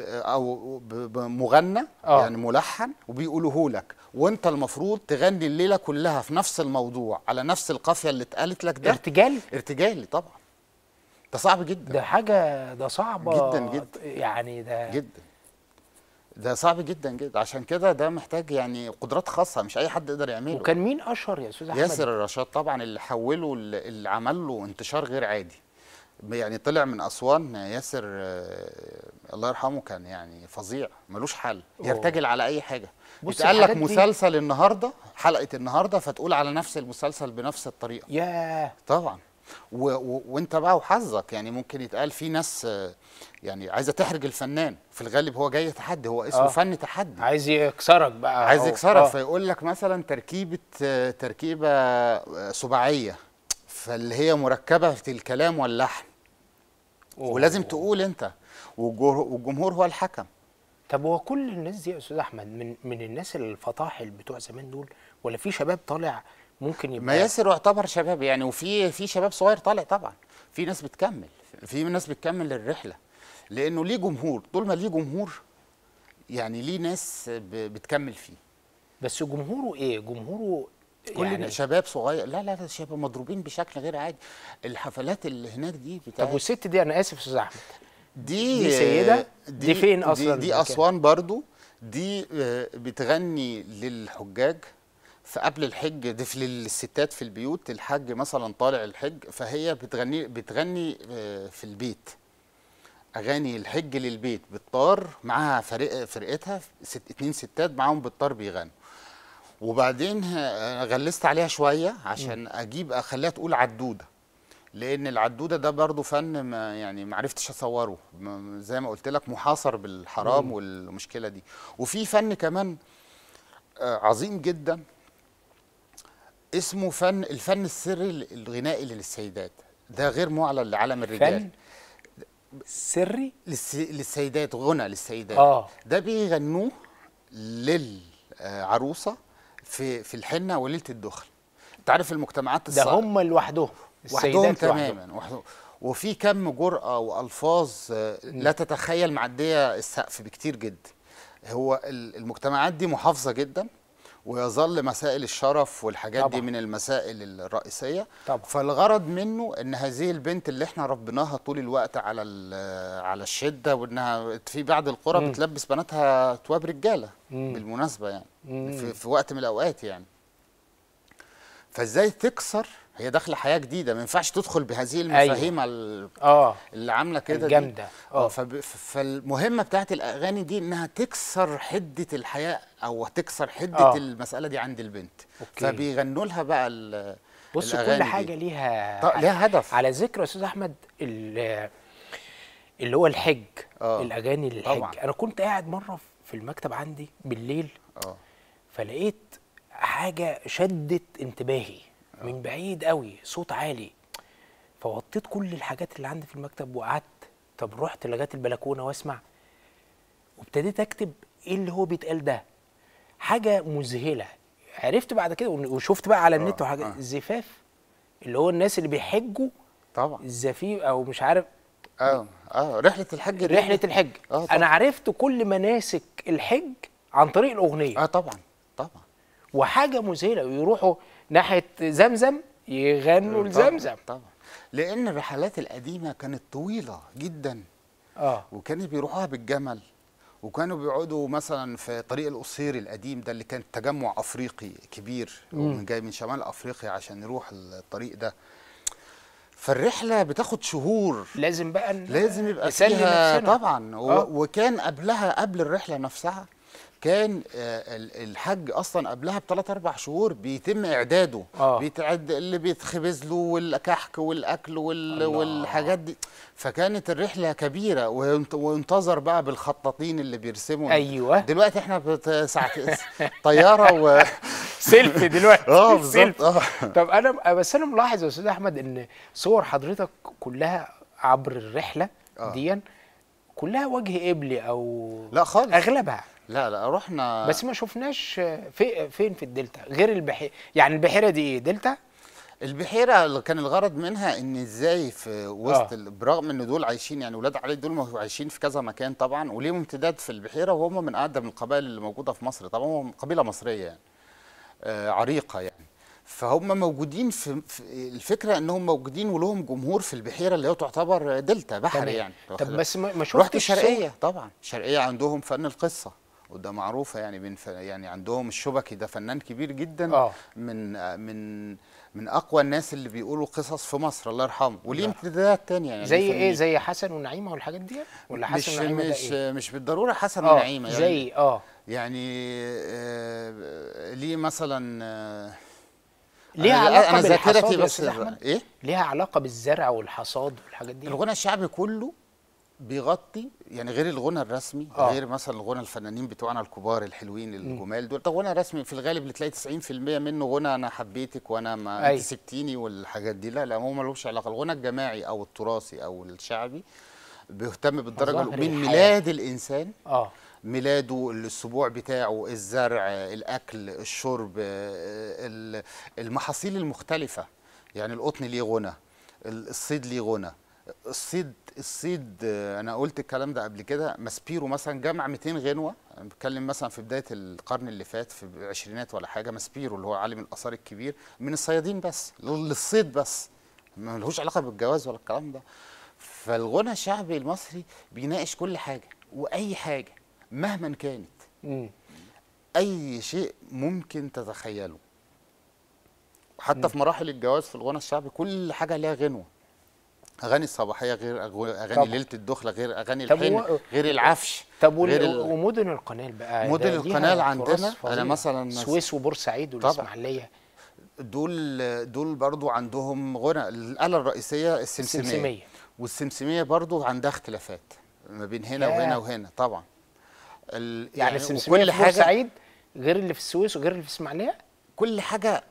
آه، او مغنى آه. يعني ملحن وبيقولوه لك وانت المفروض تغني الليله كلها في نفس الموضوع على نفس القافيه اللي اتقالت لك ده ارتجالي ارتجالي طبعا ده صعب جدا ده حاجه ده صعبه جدا جدا يعني ده جدا ده صعب جدا جدا عشان كده ده محتاج يعني قدرات خاصه مش اي حد يقدر يعمله وكان مين اشهر يا استاذ احمد ياسر الرشاد طبعا اللي حوله اللي عمل له انتشار غير عادي يعني طلع من اسوان ياسر آه، الله يرحمه كان يعني فظيع ملوش حل يرتجل على اي حاجه يتقال لك مسلسل دي. النهارده حلقه النهارده فتقول على نفس المسلسل بنفس الطريقه ياه طبعا و و وانت بقى وحظك يعني ممكن يتقال في ناس يعني عايزه تحرج الفنان في الغالب هو جاي تحدي هو اسمه آه. فن تحدي عايز يكسرك بقى عايز يكسرك آه. فيقول لك مثلا تركيبه تركيبه سباعيه آه، فاللي هي مركبه في الكلام واللحن أوه. ولازم تقول انت والجمهور هو الحكم طب هو كل الناس دي يا استاذ احمد من من الناس الفطاحل بتوع زمان دول ولا في شباب طالع ممكن يبقى ما ياسر يعتبر شباب يعني وفي في شباب صغير طالع طبعا في ناس بتكمل في ناس بتكمل الرحله لانه ليه جمهور طول ما ليه جمهور يعني ليه ناس بتكمل فيه بس جمهوره ايه جمهوره كل يعني شباب صغير لا لا شباب مضروبين بشكل غير عادي الحفلات اللي هناك دي بتاعت طب والست دي انا اسف استاذ احمد دي, دي سيده دي, دي فين اصلا دي, دي اسوان برضو دي آه، بتغني للحجاج فقبل الحج دي في للستات في البيوت الحج مثلا طالع الحج فهي بتغني بتغني آه، في البيت اغاني الحج للبيت بالطار معاها فريق فرقتها ست اتنين ستات معاهم بالطار بيغنوا وبعدين آه، غلست عليها شويه عشان اجيب اخليها تقول على الدوده لان العدوده ده برضو فن ما يعني ما عرفتش اصوره زي ما قلت لك محاصر بالحرام والمشكله دي وفي فن كمان آه، عظيم جدا اسمه فن الفن السري الغنائي للسيدات ده غير معلن لعالم الرجال فن سري للسيدات غنى للسيدات آه. ده بيغنوه للعروسه في في الحنه وليله الدخل انت عارف المجتمعات الصعبة. ده هم لوحدهم وحدهم تماما وحدهم. وفي كم جرأة وألفاظ آه، لا تتخيل معدية السقف بكتير جدا هو المجتمعات دي محافظة جدا ويظل مسائل الشرف والحاجات طبعا. دي من المسائل الرئيسيه طبعا. فالغرض منه ان هذه البنت اللي احنا ربيناها طول الوقت على على الشده وانها في بعض القرى مم. بتلبس بناتها تواب رجاله مم. بالمناسبه يعني في, في وقت من الاوقات يعني فازاي تكسر هي داخله حياه جديده ما ينفعش تدخل بهذه أيوة. المفاهيم أيوة. اه اللي عامله كده الجامده اه, آه. فب... فالمهمه بتاعت الاغاني دي انها تكسر حده الحياه او تكسر حده أوه. المساله دي عند البنت أوكي. فبيغنوا لها بقى ال... بص كل حاجه دي. ليها طيب ليها هدف على ذكر يا استاذ احمد اللي هو الحج أوه. الاغاني للحج طبعًا. انا كنت قاعد مره في المكتب عندي بالليل أوه. فلقيت حاجه شدت انتباهي من آه. بعيد قوي صوت عالي فوطيت كل الحاجات اللي عندي في المكتب وقعدت طب رحت لغايه البلكونه واسمع وابتديت اكتب ايه اللي هو بيتقال ده حاجه مذهله عرفت بعد كده وشفت بقى على النت آه، وحاجه الزفاف آه. اللي هو الناس اللي بيحجوا طبعا الزفيف او مش عارف اه اه رحله الحج رحله, رحلة الحج آه انا عرفت كل مناسك الحج عن طريق الاغنيه اه طبعا طبعا وحاجه مذهله ويروحوا ناحيه زمزم يغنوا لزمزم طبعا, طبعا لان الرحلات القديمه كانت طويله جدا اه وكانوا بيروحوها بالجمل وكانوا بيقعدوا مثلا في طريق القصير القديم ده اللي كان تجمع افريقي كبير ومن جاي من شمال افريقيا عشان يروح الطريق ده فالرحله بتاخد شهور لازم بقى لازم يبقى فيها طبعا آه. وكان قبلها قبل الرحله نفسها كان آه، الحج اصلا قبلها بثلاث اربع شهور بيتم اعداده آه. بيتعد اللي بيتخبز له والكحك والاكل وال... والحاجات دي فكانت الرحله كبيره وينتظر بقى بالخطاطين اللي بيرسموا ايوه دلوقتي احنا ساعه *laughs* طياره و *laughs* سيلفي دلوقتي اه *laughs* بالظبط اه طب انا بس انا ملاحظ يا استاذ احمد ان صور حضرتك كلها عبر الرحله آه. دي كلها وجه قبلي او لا خالص اغلبها لا لا رحنا بس ما شفناش في فين في الدلتا غير البحيره يعني البحيره دي ايه دلتا البحيره اللي كان الغرض منها ان ازاي في وسط آه. برغم ان دول عايشين يعني ولاد علي دول عايشين في كذا مكان طبعا وليهم امتداد في البحيره وهم من اقدم القبائل اللي موجوده في مصر طبعا هم قبيله مصريه يعني آه، عريقه يعني فهم موجودين في الفكره انهم موجودين ولهم جمهور في البحيره اللي هي تعتبر دلتا بحر طبعا. يعني طب بس ما شفتش رحت الشرقيه طبعا الشرقيه عندهم فن القصه وده معروفه يعني بين يعني عندهم الشبكي ده فنان كبير جدا آه. من من من اقوى الناس اللي بيقولوا قصص في مصر الله يرحمه وليه آه. امتدادات تانية يعني زي ايه زي حسن ونعيمه والحاجات دي ولا حسن مش ونعيمه مش إيه؟ مش بالضروره حسن آه. ونعيمه يعني زي اه يعني آه ليه مثلا آه ليها علاقه انا ذاكرتي بس ايه ليها علاقه بالزرع والحصاد والحاجات دي الغنى الشعبي كله بيغطي يعني غير الغنى الرسمي آه. غير مثلا غنى الفنانين بتوعنا الكبار الحلوين الجمال دول ده غنى رسمي في الغالب بتلاقي 90% منه غنى انا حبيتك وانا ما انت سبتيني والحاجات دي لا لا هو ملوش علاقه الغنى الجماعي او التراثي او الشعبي بيهتم بالدرجه من ميلاد الانسان اه ميلاده السبوع بتاعه الزرع الاكل الشرب المحاصيل المختلفه يعني القطن ليه غنى الصيد ليه غنى الصيد الصيد انا قلت الكلام ده قبل كده ماسبيرو مثلا جمع 200 غنوه انا بتكلم مثلا في بدايه القرن اللي فات في العشرينات ولا حاجه ماسبيرو اللي هو عالم الاثار الكبير من الصيادين بس للصيد بس ملهوش علاقه بالجواز ولا الكلام ده فالغنى الشعبي المصري بيناقش كل حاجه واي حاجه مهما كانت اي شيء ممكن تتخيله حتى في مراحل الجواز في الغنى الشعبي كل حاجه ليها غنوه اغاني الصباحيه غير اغاني طبعا. ليله الدخله غير اغاني الحين و... غير العفش طب غير ال... ومدن القناه بقى مدن القناه عندنا انا مثلا السويس وبورسعيد والاسماعيليه دول دول برضو عندهم غنى الاله الرئيسيه السمسميه, السمسمية. والسمسميه برضو عندها اختلافات ما بين هنا ياه. وهنا وهنا طبعا ال... يعني, يعني السمسميه في بورسعيد غير اللي في السويس وغير اللي في الاسماعيليه كل حاجه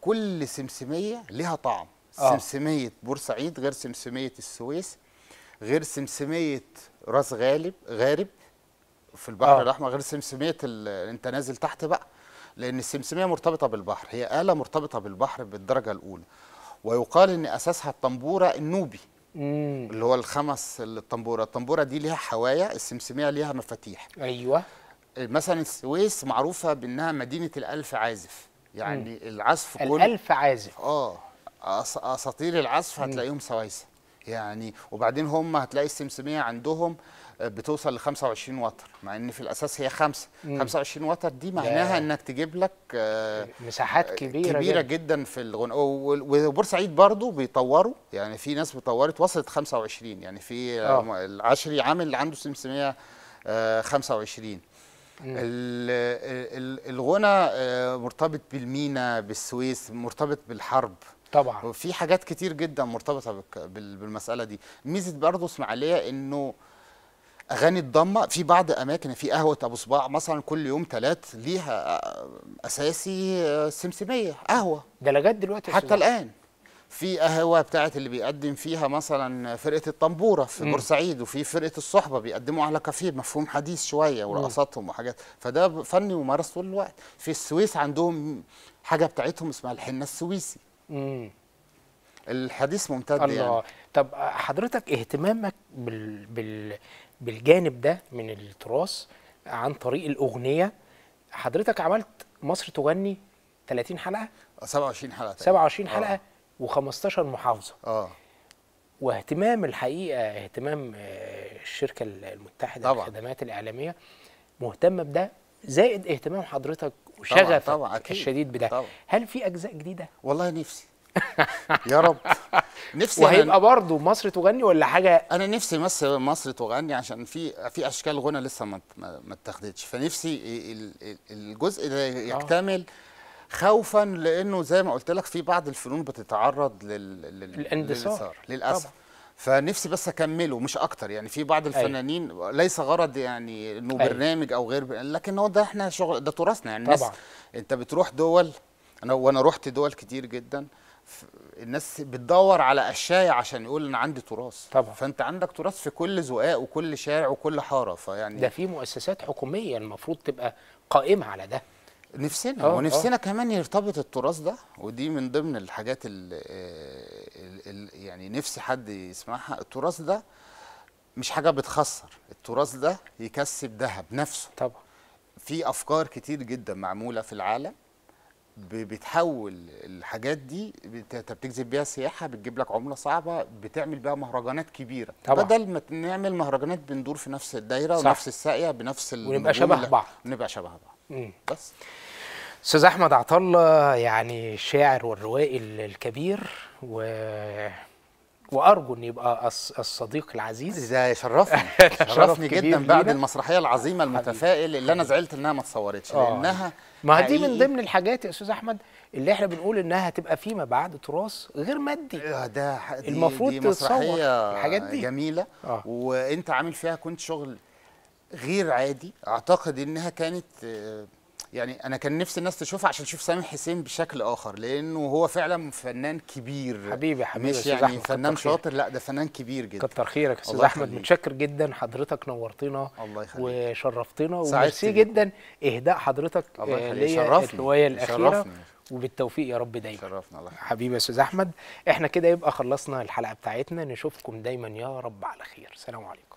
كل سمسميه ليها طعم آه. سمسميه بورسعيد غير سمسميه السويس غير سمسميه راس غالب غارب في البحر آه. الاحمر غير سمسميه انت نازل تحت بقى لان السمسميه مرتبطه بالبحر هي اله مرتبطه بالبحر بالدرجه الاولى ويقال ان اساسها الطنبوره النوبي مم. اللي هو الخمس الطنبوره الطنبوره دي ليها حوايا السمسميه ليها مفاتيح ايوه مثلا السويس معروفه بانها مدينه الالف عازف يعني مم. العزف كله الالف عازف اه اساطير العزف هتلاقيهم سويسه يعني وبعدين هم هتلاقي السمسميه عندهم بتوصل ل 25 وتر مع ان في الاساس هي خمسه مم. 25 وتر دي معناها انك تجيب لك آه، مساحات آه، كبيره كبيره جدا, جداً في الغناء وبورسعيد برضو بيطوروا يعني في ناس بتطورت وصلت 25 يعني في أوه. العشري عامل اللي عنده سمسميه 25 آه، الغنى مرتبط بالمينا بالسويس مرتبط بالحرب طبعا في حاجات كتير جدا مرتبطه بالمساله دي ميزه برضه اسماعيليه انه اغاني الضمه في بعض اماكن في قهوه ابو صباع مثلا كل يوم ثلاث ليها اساسي سمسميه قهوه ده لغايه دلوقتي حتى الان في قهوه بتاعه اللي بيقدم فيها مثلا فرقه الطنبوره في م. بورسعيد وفي فرقه الصحبه بيقدموا على كافيه مفهوم حديث شويه ورقصاتهم وحاجات فده فني يمارس طول الوقت في السويس عندهم حاجه بتاعتهم اسمها الحنه السويسي مم. الحديث ممتد الله. يعني طب حضرتك اهتمامك بال... بال... بالجانب ده من التراث عن طريق الاغنيه حضرتك عملت مصر تغني 30 حلقه 27 حلقه 27 آه. حلقه آه. و15 محافظه اه واهتمام الحقيقه اهتمام آه، الشركه المتحده طبعا. للخدمات الاعلاميه مهتمه بده زائد اهتمام حضرتك وشغف طبعًا طبعًا الشديد بده طبعًا. هل في اجزاء جديده والله نفسي *laughs* يا رب نفسي وهيبقى برضه مصر تغني ولا حاجه انا نفسي مصر مصر تغني عشان في في اشكال غنى لسه ما ما اتخذتش فنفسي الجزء ده آه. يكتمل خوفا لانه زي ما قلت لك في بعض الفنون بتتعرض لل... للاندثار للاسف طبعا. فنفسي بس اكمله مش اكتر يعني في بعض أيوه. الفنانين أي. ليس غرض يعني انه أيوه. برنامج او غير برنامج لكن هو ده احنا شغل ده تراثنا يعني طبعا. الناس انت بتروح دول انا وانا رحت دول كتير جدا الناس بتدور على اشياء عشان يقول انا عندي تراث طبعا فانت عندك تراث في كل زقاق وكل شارع وكل حاره فيعني ده في مؤسسات حكوميه المفروض تبقى قائمه على ده نفسنا أوه ونفسنا أوه. كمان يرتبط التراث ده ودي من ضمن الحاجات اللي آه، يعني نفسي حد يسمعها التراث ده مش حاجه بتخسر التراث ده يكسب ذهب نفسه طبعا في افكار كتير جدا معموله في العالم بتحول الحاجات دي انت بتجذب بيها سياحه بتجيب لك عمله صعبه بتعمل بيها مهرجانات كبيره طبعا. بدل ما نعمل مهرجانات بندور في نفس الدايره صح. ونفس الساقيه بنفس ونبقى شبه بعض نبقى شبه بعض بس استاذ احمد عطله يعني الشاعر والروائي الكبير و وارجو ان يبقى الصديق العزيز ده يشرفني *laughs* شرفني جدا بعد المسرحيه العظيمه المتفائل اللي انا زعلت انها ما اتصورتش آه. لانها ما دي من ضمن الحاجات يا استاذ احمد اللي احنا بنقول انها هتبقى فيما بعد تراث غير مادي آه، ده دي المفروض دي مسرحيه الحاجات دي جميله أوه. وانت عامل فيها كنت شغل غير عادي اعتقد انها كانت آه، يعني انا كان نفسي الناس تشوفها عشان تشوف سامح حسين بشكل اخر لانه هو فعلا فنان كبير حبيبي حبيبي مش يعني أحمد فنان شاطر لا ده فنان كبير جدا كتر خيرك يا استاذ احمد متشكر جدا حضرتك نورتنا الله يخليك وشرفتنا وميرسي جدا اهداء حضرتك آه، ليا الروايه الاخيره وبالتوفيق يا رب دايما شرفنا الله يخليك حبيبي يا استاذ احمد احنا كده يبقى خلصنا الحلقه بتاعتنا نشوفكم دايما يا رب على خير سلام عليكم